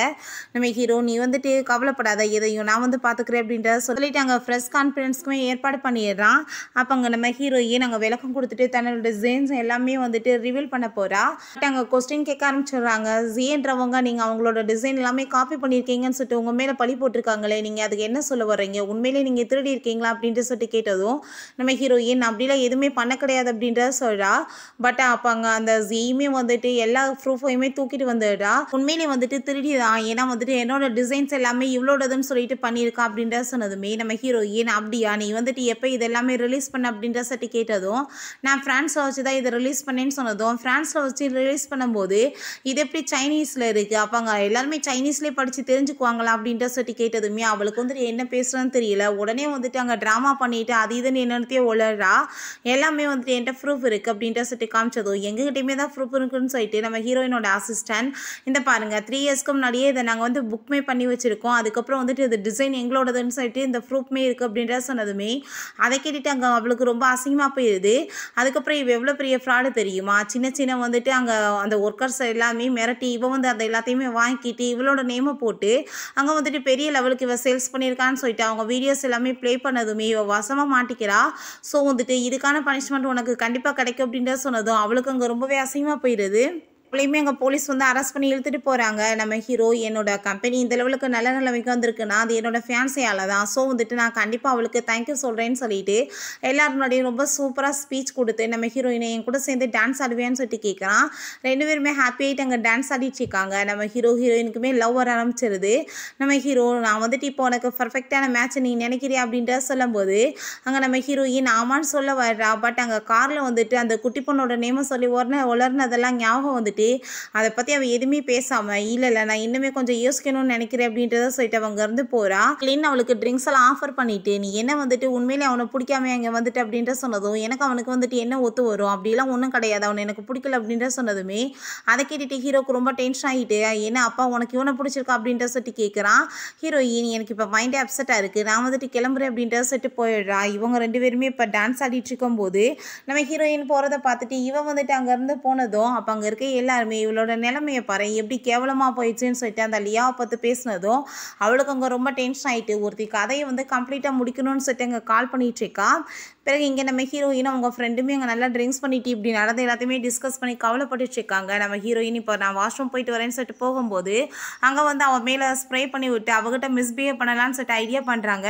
நம்ம ஹீரோ நீ வந்துட்டு கவலைப்படாத எதையும் நான் வந்து பார்த்துக்கிறேன் அப்படின்றத சொல்லிட்டு அங்கே ஃப்ரெஷ் கான்ஃபிடன்ஸ்க்குமே ஏற்பாடு பண்ணிடுறான் அப்போ அங்கே நம்ம ஹீரோயே நாங்கள் விளக்கம் கொடுத்துட்டு தன்னோட டிசைன்ஸ் எல்லாமே வந்துட்டு ரிவீல் பண்ண போகிறா அங்கே கொஸ்டின் கேட்க ஆரம்பிச்சிடுறாங்க ஜேன்றவங்க நீங்கள் அவங்களோட டிசைன் எல்லாமே காப்பி பண்ணியிருக்கீங்கன்னு சொல்லிட்டு உங்கள் மேலே பழி போட்டிருக்காங்களே நீங்கள் அதுக்கு என்ன சொல்ல வர்றீங்க உண்மையிலே நீங்கள் திருடி இருக்கீங்களா அப்படின்ட்டு சொல்லிட்டு கேட்டதும் நம்ம ஹீரோயின் அப்படிலாம் எதுவுமே பண்ண கிடையாது அப்படின்றத சொல்றா பட் அப்போ அங்கே அந்த ஜெயுமே வந்துட்டு எல்லா ப்ரூஃபையுமே தூக்கிட்டு வந்துடுறா உண்மையிலேயே வந்துட்டு திருடி தான் ஏன்னா வந்துட்டு என்னோட டிசைன்ஸ் எல்லாமே இவ்வளோடதுன்னு சொல்லிட்டு பண்ணியிருக்கா அப்படின்ற சொன்னதுமே நம்ம ஹீரோயின் அப்படியா நீ வந்துட்டு எப்போ இதெல்லாமே ரிலீஸ் பண்ண அப்படின்ற சொல்லிட்டு கேட்டதும் சொன்னதும் நான் ஃப்ரான்ஸில் வச்சு தான் இதை ரிலீஸ் பண்ணேன்னு சொன்னதும் ஃப்ரான்ஸில் வச்சு ரிலீஸ் பண்ணும்போது இது எப்படி சைனீஸில் இருக்குது அப்போ அங்கே எல்லாருமே சைனீஸ்லேயே படித்து தெரிஞ்சுக்குவாங்களா அப்படின்ட்டு சொல்லி கேட்டதுமே அவளுக்கு வந்துட்டு என்ன பேசுகிறேன்னு தெரியல உடனே வந்துட்டு அங்கே ட்ராமா பண்ணிவிட்டு அது இதுன்னு என்னென்னத்தையே உளறா எல்லாமே வந்துட்டு என்கிட்ட ப்ரூஃப் இருக்குது அப்படின்ட்டு சொல்லிட்டு காமிச்சதும் எங்ககிட்டயுமே தான் ப்ரூஃப் இருக்குன்னு சொல்லிட்டு நம்ம ஹீரோயினோட அசிஸ்டன்ட் இந்த பாருங்கள் த்ரீ இயர்ஸ்க்கு முன்னாடியே இதை நாங்கள் வந்து புக்மே பண்ணி வச்சுருக்கோம் அதுக்கப்புறம் வந்துட்டு இது டிசைன் எங்களோடதுன்னு சொல்லிட்டு இந்த ப்ரூஃப்மே இருக்குது அப்படின்ற சொன்னதுமே அதை கேட்டுட்டு அங்கே அவளுக்கு ரொம்ப அசிங்கமாக போயிடுது வந்துடுது அதுக்கப்புறம் இவ எவ்வளோ பெரிய ஃப்ராடு தெரியுமா சின்ன சின்ன வந்துட்டு அங்கே அந்த ஒர்க்கர்ஸ் எல்லாமே மிரட்டி இவன் வந்து அந்த எல்லாத்தையுமே வாங்கிட்டு இவளோட நேமை போட்டு அங்கே வந்துட்டு பெரிய லெவலுக்கு இவள் சேல்ஸ் பண்ணியிருக்கான்னு சொல்லிட்டு அவங்க வீடியோஸ் எல்லாமே ப்ளே பண்ணதுமே இவள் வசமாக மாட்டிக்கிறா ஸோ வந்துட்டு இதுக்கான பனிஷ்மெண்ட் உனக்கு கண்டிப்பாக கிடைக்கும் அப்படின்ற சொன்னதும் அவளுக்கு அங்கே ரொம்பவே அசிங்கமாக போயிடுது அவங்களையுமே அங்கே போலீஸ் வந்து அரெஸ்ட் பண்ணி இழுத்துட்டு போகிறாங்க நம்ம ஹீரோ என்னோட கம்பெனி இந்த லெவலுக்கு நல்ல நிலைமைக்கு வந்திருக்குன்னா அது என்னோட ஃபேன்ஸையால் தான் ஸோ வந்துட்டு நான் கண்டிப்பாக அவளுக்கு தேங்க்யூ சொல்கிறேன்னு சொல்லிட்டு எல்லாரும் முன்னாடியும் ரொம்ப சூப்பராக ஸ்பீச் கொடுத்து நம்ம ஹீரோயினை என் கூட சேர்ந்து டான்ஸ் ஆடுவேன்னு சொல்லிட்டு கேட்குறான் ரெண்டு பேருமே ஹாப்பி ஆகிட்டு அங்கே டான்ஸ் ஆடிட்டு இருக்காங்க நம்ம ஹீரோ ஹீரோயினுக்குமே லவ் வர ஆரம்பிச்சிருது நம்ம ஹீரோ நான் வந்துட்டு இப்போ உனக்கு பர்ஃபெக்டான மேட்ச் நீ நினைக்கிறியா அப்படின்ட்டு சொல்லும்போது அங்கே நம்ம ஹீரோயின் ஆமான்னு சொல்ல வர்றா பட் அங்கே காரில் வந்துட்டு அந்த குட்டி பொண்ணோட நேமை சொல்லி உடனே உலர்னதெல்லாம் ஞாபகம் வந்துட்டு சொல்லிட்டு அதை பற்றி அவள் எதுவுமே பேசாமல் இல்லை இல்லை நான் இன்னுமே கொஞ்சம் யோசிக்கணும்னு நினைக்கிறேன் அப்படின்றத சொல்லிட்டு அவங்க இருந்து போகிறாள் கிளீன் அவளுக்கு ட்ரிங்க்ஸ் எல்லாம் ஆஃபர் பண்ணிட்டு நீ என்ன வந்துட்டு உண்மையிலே அவனை பிடிக்காம அங்கே வந்துட்டு அப்படின்ற சொன்னதும் எனக்கு அவனுக்கு வந்துட்டு என்ன ஒத்து வரும் அப்படிலாம் ஒன்றும் கிடையாது அவன் எனக்கு பிடிக்கல அப்படின்ற சொன்னதுமே அதை கேட்டுட்டு ஹீரோக்கு ரொம்ப டென்ஷன் ஆகிட்டு ஏன்னா அப்பா உனக்கு இவனை பிடிச்சிருக்கா அப்படின்ற சொல்லிட்டு கேட்குறான் ஹீரோயின் எனக்கு இப்போ மைண்டே அப்செட்டாக இருக்குது நான் வந்துட்டு கிளம்புறேன் அப்படின்ற சொல்லிட்டு போயிடுறா இவங்க ரெண்டு பேருமே இப்போ டான்ஸ் ஆடிட்டு இருக்கும்போது நம்ம ஹீரோயின் போகிறத பார்த்துட்டு இவன் வந்துட்டு அங்கேருந்து போனதும் அப்போ அங்கே இருக்க எல்லா எல்லாருமே இவளோட நிலைமையை பாரு எப்படி கேவலமாக போயிடுச்சுன்னு சொல்லிட்டு அந்த லியாவை பார்த்து பேசினதும் அவளுக்கு அங்கே ரொம்ப டென்ஷன் ஆகிட்டு ஒருத்தி கதையை வந்து கம்ப்ளீட்டாக முடிக்கணும்னு சொல்லிட்டு அங்கே கால் பண்ணிட்டுருக்கா பிறகு இங்கே நம்ம ஹீரோயினும் அவங்க ஃப்ரெண்டுமே அங்கே நல்லா ட்ரிங்க்ஸ் பண்ணிட்டு இப்படி நடந்த எல்லாத்தையுமே டிஸ்கஸ் பண்ணி கவலைப்பட்டுட்டு இருக்காங்க நம்ம ஹீரோயின் இப்போ நான் வாஷ்ரூம் போயிட்டு வரேன்னு சொல்லிட்டு போகும்போது அங்கே வந்து அவன் மேலே ஸ்ப்ரே பண்ணி விட்டு அவகிட்ட மிஸ்பிஹேவ் பண்ணலான்னு சொல்லிட்டு ஐடியா பண்ணுறாங்க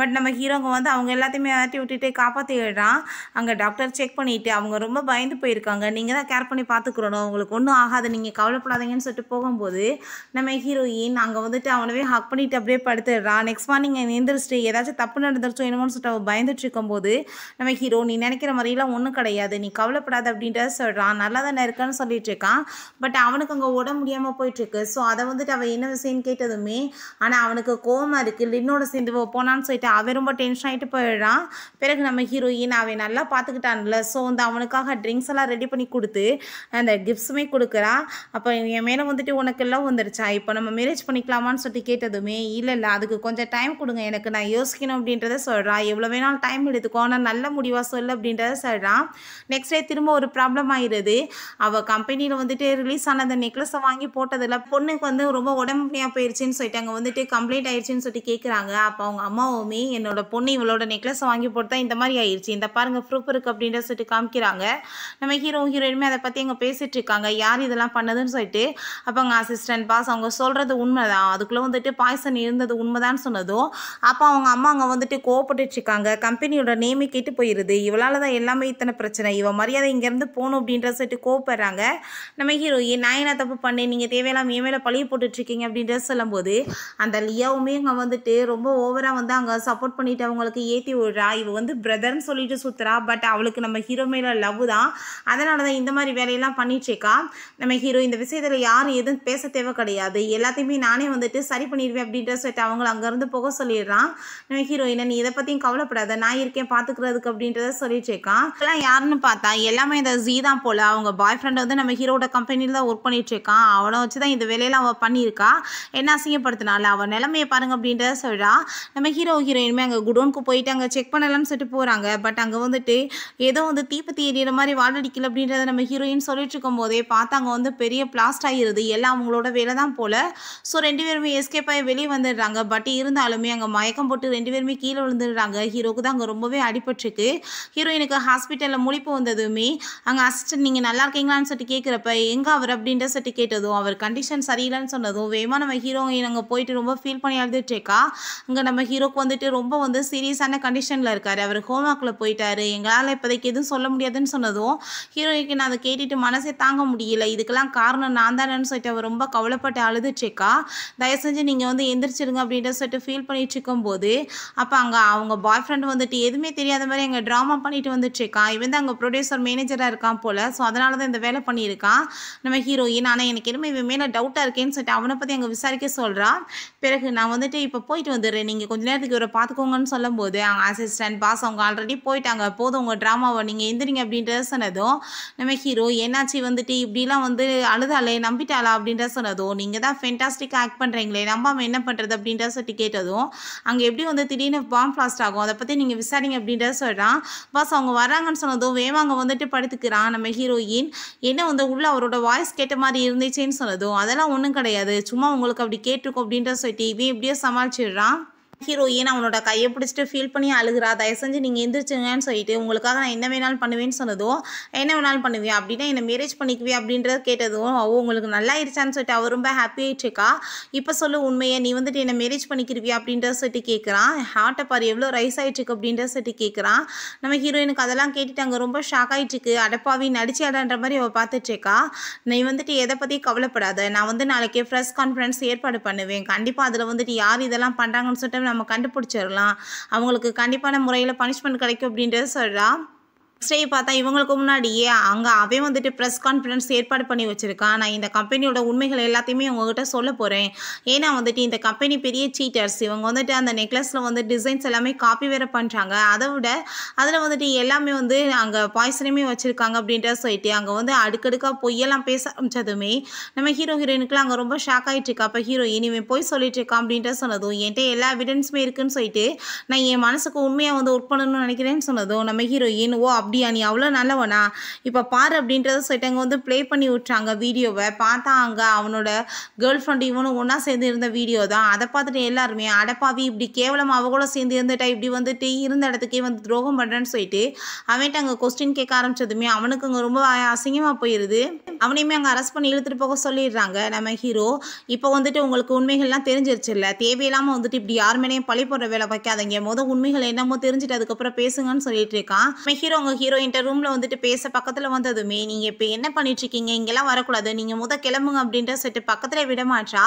பட் நம்ம ஹீரோங்க வந்து அவங்க எல்லாத்தையுமே ஆட்டி விட்டுட்டு காப்பாற்றிடுறான் அங்கே டாக்டர் செக் பண்ணிவிட்டு அவங்க ரொம்ப பயந்து போயிருக்காங்க நீங்கள் தான் கேர் பண்ணி பார்த்துக்கிறணும் உங்களுக்கு ஒன்றும் ஆகாது நீங்கள் கவலைப்படாதீங்கன்னு சொல்லிட்டு போகும்போது நம்ம ஹீரோயின் அங்கே வந்துட்டு அவனவே ஹக் பண்ணிட்டு அப்படியே படுத்துடுறான் நெக்ஸ்ட் மார்னிங் எந்திரிச்சிட்டு ஏதாச்சும் தப்பு நடந்துருச்சோ என்னமோன்னு சொல்லிட்டு அவள் பயந்துட்டு இருக்கும்போது நம்ம ஹீரோ நீ நினைக்கிற மாதிரிலாம் ஒன்றும் கிடையாது நீ கவலைப்படாத அப்படின்றத சொல்கிறான் நல்லா தானே இருக்கான்னு சொல்லிட்டு இருக்கான் பட் அவனுக்கு அங்கே உடம்பு முடியாமல் போயிட்டுருக்கு ஸோ அதை வந்துட்டு அவள் என்ன விஷயம்னு கேட்டதுமே ஆனால் அவனுக்கு கோமா இருக்குது லின்னோட சேர்ந்து போனான்னு சொல்லிட்டு அவன் ரொம்ப டென்ஷன் ஆகிட்டு போயிடுறான் பிறகு நம்ம ஹீரோயின் அவன் நல்லா பார்த்துக்கிட்டான்ல ஸோ வந்து அவனுக்காக ட்ரிங்க்ஸ் எல்லாம் ரெடி பண்ணி கொடுத்து அந்த கிஃப்ட்ஸுமே எல்லாமே கொடுக்குறா அப்போ என் மேலே வந்துட்டு உனக்கு எல்லாம் வந்துருச்சா இப்போ நம்ம மேரேஜ் பண்ணிக்கலாமான்னு சொல்லி கேட்டதுமே இல்லை இல்லை அதுக்கு கொஞ்சம் டைம் கொடுங்க எனக்கு நான் யோசிக்கணும் அப்படின்றத சொல்கிறா எவ்வளோ வேணாலும் டைம் எடுத்துக்கோ ஆனால் நல்ல முடிவாக சொல்லு அப்படின்றத சொல்கிறான் நெக்ஸ்ட் டே திரும்ப ஒரு ப்ராப்ளம் ஆயிடுது அவள் கம்பெனியில் வந்துட்டு ரிலீஸ் ஆன அந்த நெக்லஸை வாங்கி போட்டதில் பொண்ணுக்கு வந்து ரொம்ப உடம்பு போயிடுச்சின்னு போயிடுச்சுன்னு சொல்லிட்டு அங்கே வந்துட்டு கம்ப்ளைண்ட் ஆயிடுச்சின்னு சொல்லிட்டு கேட்குறாங்க அப்போ அவங்க அம்மாவுமே என்னோட பொண்ணு இவளோட நெக்லஸை வாங்கி போட்டு இந்த மாதிரி ஆயிடுச்சு இந்த பாருங்க ப்ரூஃப் இருக்குது அப்படின்ற சொல்லிட்டு காமிக்கிறாங்க நம்ம ஹீரோ ஹீரோயினுமே அதை பற்றி அங்கே பேசிகிட்டு இருக்காங்க யார் இதெல்லாம் பண்ணதுன்னு சொல்லிட்டு அப்போ அவங்க அசிஸ்டன்ட் பாஸ் அவங்க சொல்கிறது உண்மை தான் அதுக்குள்ளே வந்துட்டு பாய்சன் இருந்தது உண்மைதான்னு சொன்னதும் அப்போ அவங்க அம்மா அங்கே வந்துட்டு கோவப்பட்டு இருக்காங்க கம்பெனியோட நேமே கேட்டு போயிடுது இவளால் தான் எல்லாமே இத்தனை பிரச்சனை இவன் மரியாதை இங்கேருந்து போகணும் அப்படின்ற சொல்லிட்டு கோவப்படுறாங்க நம்ம ஹீரோ ஏ நான் என்ன தப்பு பண்ணேன் நீங்கள் தேவையில்லாம என் மேலே பழிய போட்டுட்ருக்கீங்க அப்படின்ற சொல்லும்போது அந்த லியாவுமே அங்கே வந்துட்டு ரொம்ப ஓவராக வந்து அங்கே சப்போர்ட் பண்ணிட்டு அவங்களுக்கு ஏற்றி விடுறா இவ வந்து பிரதர்னு சொல்லிட்டு சுற்றுறா பட் அவளுக்கு நம்ம ஹீரோ மேலே லவ் தான் அதனால தான் இந்த மாதிரி வேலையெல்லாம் பண்ணிகிட்ருக்கா நம்ம ஹீரோ இந்த விஷயத்தில் யாரும் எதுவும் பேச தேவை கிடையாது எல்லாத்தையுமே நானே வந்துட்டு சரி பண்ணிடுவேன் அப்படின்ற சொல்லிட்டு அவங்கள அங்கேருந்து போக சொல்லிடுறான் நம்ம ஹீரோயினை நீ இதை பற்றியும் கவலைப்படாத நான் இருக்கேன் பார்த்துக்கிறதுக்கு அப்படின்றத சொல்லிட்டு இருக்கான் யாருன்னு பார்த்தா எல்லாமே இந்த ஜீ தான் போல் அவங்க பாய் ஃப்ரெண்ட் வந்து நம்ம ஹீரோட கம்பெனியில் தான் ஒர்க் பண்ணிட்டு இருக்கான் அவனை வச்சு தான் இந்த வேலையில் அவள் பண்ணியிருக்கா என்ன அசிங்கப்படுத்தினால அவள் நிலமையை பாருங்க அப்படின்றத சொல்கிறா நம்ம ஹீரோ ஹீரோயினுமே அங்கே குடோனுக்கு போயிட்டு அங்கே செக் பண்ணலாம்னு சொல்லிட்டு போகிறாங்க பட் அங்கே வந்துட்டு ஏதோ வந்து தீப்பத்தி எரியற மாதிரி வாடடிக்கல அப்படின்றத நம்ம ஹீரோயின் சொல்லிட்டு இருக்கும் போதே பார்த்தாங்க வந்து பெரிய பிளாஸ்ட் ஆகிருது எல்லாம் அவங்களோட வேலை தான் போல் ஸோ ரெண்டு பேருமே எஸ்கேப் ஆகி வெளியே வந்துடுறாங்க பட் இருந்தாலுமே அங்கே மயக்கம் போட்டு ரெண்டு பேருமே கீழே விழுந்துடுறாங்க ஹீரோக்கு தான் அங்கே ரொம்பவே அடிபட்டுருக்கு ஹீரோயினுக்கு ஹாஸ்பிட்டலில் முழிப்பு வந்ததுமே அங்கே அசிஸ்டன்ட் நீங்கள் நல்லா இருக்கீங்களான்னு சொல்லிட்டு கேட்குறப்ப எங்கே அவர் அப்படின்ற சொல்லிட்டு கேட்டதும் அவர் கண்டிஷன் சரியில்லைன்னு சொன்னதும் வேமா நம்ம ஹீரோயின் அங்கே போயிட்டு ரொம்ப ஃபீல் பண்ணி அழுதுட்டுருக்கா இங்கே நம்ம ஹீரோக்கு வந்துட்டு ரொம்ப வந்து சீரியஸான கண்டிஷனில் இருக்கார் அவர் ஹோம் ஒர்க்கில் போயிட்டார் எங்களால் இப்போதைக்கு எதுவும் சொல்ல முடியாதுன்னு சொன்னதும் ஹீரோயினுக்கு நான் அதை கேட்டுட்டு மனசே தாங்க முடியல இதுக்கெல்லாம் காரணம் நான் தானேன்னு சொல்லிட்டு அவர் ரொம்ப கவலைப்பட்டு அழுதுச்சேக்கா தயவு செஞ்சு நீங்கள் வந்து எந்திரிச்சிருங்க அப்படின்ற சொல்லிட்டு ஃபீல் பண்ணிட்டு இருக்கும்போது அப்போ அங்கே அவங்க பாய் ஃப்ரெண்ட் வந்துட்டு எதுவுமே தெரியாத மாதிரி எங்கள் ட்ராமா பண்ணிட்டு வந்துட்டுருக்கா இவன் தான் அங்கே ப்ரொடியூசர் மேனேஜராக இருக்கான் போல் ஸோ அதனால தான் இந்த வேலை பண்ணியிருக்கான் நம்ம ஹீரோயின் ஆனால் எனக்கு என்னமோ இவன் மேலே டவுட்டாக இருக்கேன்னு சொல்லிட்டு அவனை பற்றி அங்கே விசாரிக்க சொல்கிறான் பிறகு நான் வந்துட்டு இப்போ போயிட்டு வந்துடுறேன் நீங்கள் கொஞ்ச நேரத்துக்கு இவரை பார்த்துக்கோங்கன்னு சொல்லும்போது அவங்க அசிஸ்டன்ட் பாஸ் அவங்க ஆல்ரெடி போயிட்டாங்க போதும் உங்கள் ட்ராமாவை நீங்கள் எந்திரிங்க அப்படின்றத சொன்னதும் நம்ம ஹீரோ என்னாச்சு வந்துட்டு இப்படிலாம் வந்து அழுதாலே நம்பிட்டாளா அப்படின்ற சொன்னதும் நீங்கள் தான் ஃபென்டாஸ்டிக்காக ஆக்ட் பண்ணுறீங்களே நம்ம என்ன பண்ணுறது அப்படின்ற சொல்லிட்டு கேட்டதும் அங்கே எப்படி வந்து திடீர்னு பாம் ஃப்ளாஸ்ட் ஆகும் அதை பற்றி நீங்கள் விசாரிங்க அப்படின்ற சொல்கிறான் பாஸ் அவங்க வராங்கன்னு சொன்னதும் வேவாங்க வந்துட்டு படுத்துக்கிறான் நம்ம ஹீரோயின் என்ன வந்து உள்ள அவரோட வாய்ஸ் கேட்ட மாதிரி இருந்துச்சுன்னு சொன்னதும் அதெல்லாம் ஒன்றும் கிடையாது சும்மா உங்களுக்கு அப்படி கேட்டிருக்கோம் அப்படின்ற சொல்லிட்டு இவன் இப்படியே சமாளிச்சிடுறான் ஹீரோயின் அவனோட கையை பிடிச்சிட்டு ஃபீல் பண்ணி அழுகிறா தயவு செஞ்சு நீங்கள் எந்திரிச்சுங்கன்னு சொல்லிட்டு உங்களுக்காக நான் என்ன வேணாலும் பண்ணுவேன்னு சொன்னதும் என்ன வேணாலும் பண்ணுவேன் அப்படின்னா என்னை மேரேஜ் பண்ணிக்குவே அப்படின்றத கேட்டதும் அவ உங்களுக்கு நல்லா இருச்சான்னு சொல்லிட்டு அவள் ரொம்ப ஹாப்பி ஆகிட்டுருக்கா இப்போ சொல்லு உண்மையை நீ வந்துட்டு என்னை மேரேஜ் பண்ணிக்கிறவியா அப்படின்றத சொல்லிட்டு கேட்குறான் ஹார்ட்டை பாரு எவ்வளோ ரைஸ் ஆகிட்டுருக்கு அப்படின்றத சொல்லிட்டு கேட்குறான் நம்ம ஹீரோயினுக்கு அதெல்லாம் கேட்டுட்டு அங்கே ரொம்ப ஷாக் ஆகிட்டுருக்கு அடப்பாவி நடிச்சு அடன்ற மாதிரி அவள் பார்த்துட்ருக்கா நீ வந்துட்டு எதை பற்றி கவலைப்படாத நான் வந்து நாளைக்கு ப்ரெஸ் கான்ஃபரன்ஸ் ஏற்பாடு பண்ணுவேன் கண்டிப்பாக அதில் வந்துட்டு யார் இதெல்லாம் பண்ணுறாங்கன்னு சொல்லிட்டு நம்ம கண்டுபிடிச்சிடலாம் அவங்களுக்கு கண்டிப்பான முறையில் பனிஷ்மெண்ட் கிடைக்கும் அப்படின்றத சொல்கிறான் நெக்ஸ்ட் டே பார்த்தா இவங்களுக்கு முன்னாடியே அங்கே அவன் வந்துட்டு ப்ரெஸ் கான்ஃபிடன்ஸ் ஏற்பாடு பண்ணி வச்சுருக்கான் நான் இந்த கம்பெனியோட உண்மைகள் எல்லாத்தையுமே உங்ககிட்ட சொல்ல போகிறேன் ஏன்னா வந்துட்டு இந்த கம்பெனி பெரிய சீட்டர்ஸ் இவங்க வந்துட்டு அந்த நெக்லஸில் வந்து டிசைன்ஸ் எல்லாமே காப்பி வேற பண்ணுறாங்க அதை விட அதில் வந்துட்டு எல்லாமே வந்து அங்கே பாய்சனமே வச்சுருக்காங்க அப்படின்ற சொல்லிட்டு அங்கே வந்து அடுக்கடுக்காக பொய்யெல்லாம் பேச ஆரம்பித்ததுமே நம்ம ஹீரோ ஹீரோயினுக்குலாம் அங்கே ரொம்ப ஷாக் ஆகிட்டு இருக்கா அப்போ ஹீரோ இனிமேல் போய் சொல்லிட்டு இருக்கான் அப்படின்ற சொன்னதும் என்கிட்ட எல்லா எவிடன்ஸுமே இருக்குன்னு சொல்லிட்டு நான் என் மனசுக்கு உண்மையாக வந்து ஒர்க் பண்ணணும்னு நினைக்கிறேன்னு சொன்னதும் நம்ம ஹீரோயின் ஓ அப்படி அப்படியா நீ அவ்வளோ நல்லவனா இப்போ பாரு அப்படின்றத சொல்லிட்டு அங்கே வந்து ப்ளே பண்ணி விட்டுறாங்க வீடியோவை பார்த்தா அங்கே அவனோட கேர்ள் ஃப்ரெண்டு இவனும் ஒன்றா சேர்ந்து இருந்த வீடியோ தான் அதை பார்த்துட்டு எல்லாருமே அடப்பாவி இப்படி கேவலம் அவ கூட சேர்ந்து இருந்துட்டா இப்படி வந்துட்டு இருந்த இடத்துக்கே வந்து துரோகம் பண்ணுறேன்னு சொல்லிட்டு அவன்கிட்ட அங்கே கொஸ்டின் கேட்க ஆரம்பிச்சதுமே அவனுக்கு அங்கே ரொம்ப அசிங்கமாக போயிடுது அவனையுமே அங்கே அரெஸ்ட் பண்ணி இழுத்துட்டு போக சொல்லிடுறாங்க நம்ம ஹீரோ இப்போ வந்துட்டு உங்களுக்கு உண்மைகள்லாம் தெரிஞ்சிருச்சு இல்லை தேவையில்லாமல் வந்துட்டு இப்படி யாருமேனையும் பழி போடுற வேலை வைக்காதீங்க மொதல் உண்மைகள் என்னமோ தெரிஞ்சுட்டு அதுக்கப்புறம் பேசுங்கன்னு சொல்லிட்டு இருக்கான் ஹீரோ அவங்க ஹீரோயின்ட்ட ரூமில் வந்துட்டு பேச பக்கத்தில் வந்ததுமே நீங்கள் இப்போ என்ன இருக்கீங்க இங்கெல்லாம் வரக்கூடாது நீங்கள் முத கிளம்புங்க அப்படின்ற சொல்லிட்டு பக்கத்தில் விடமாட்டா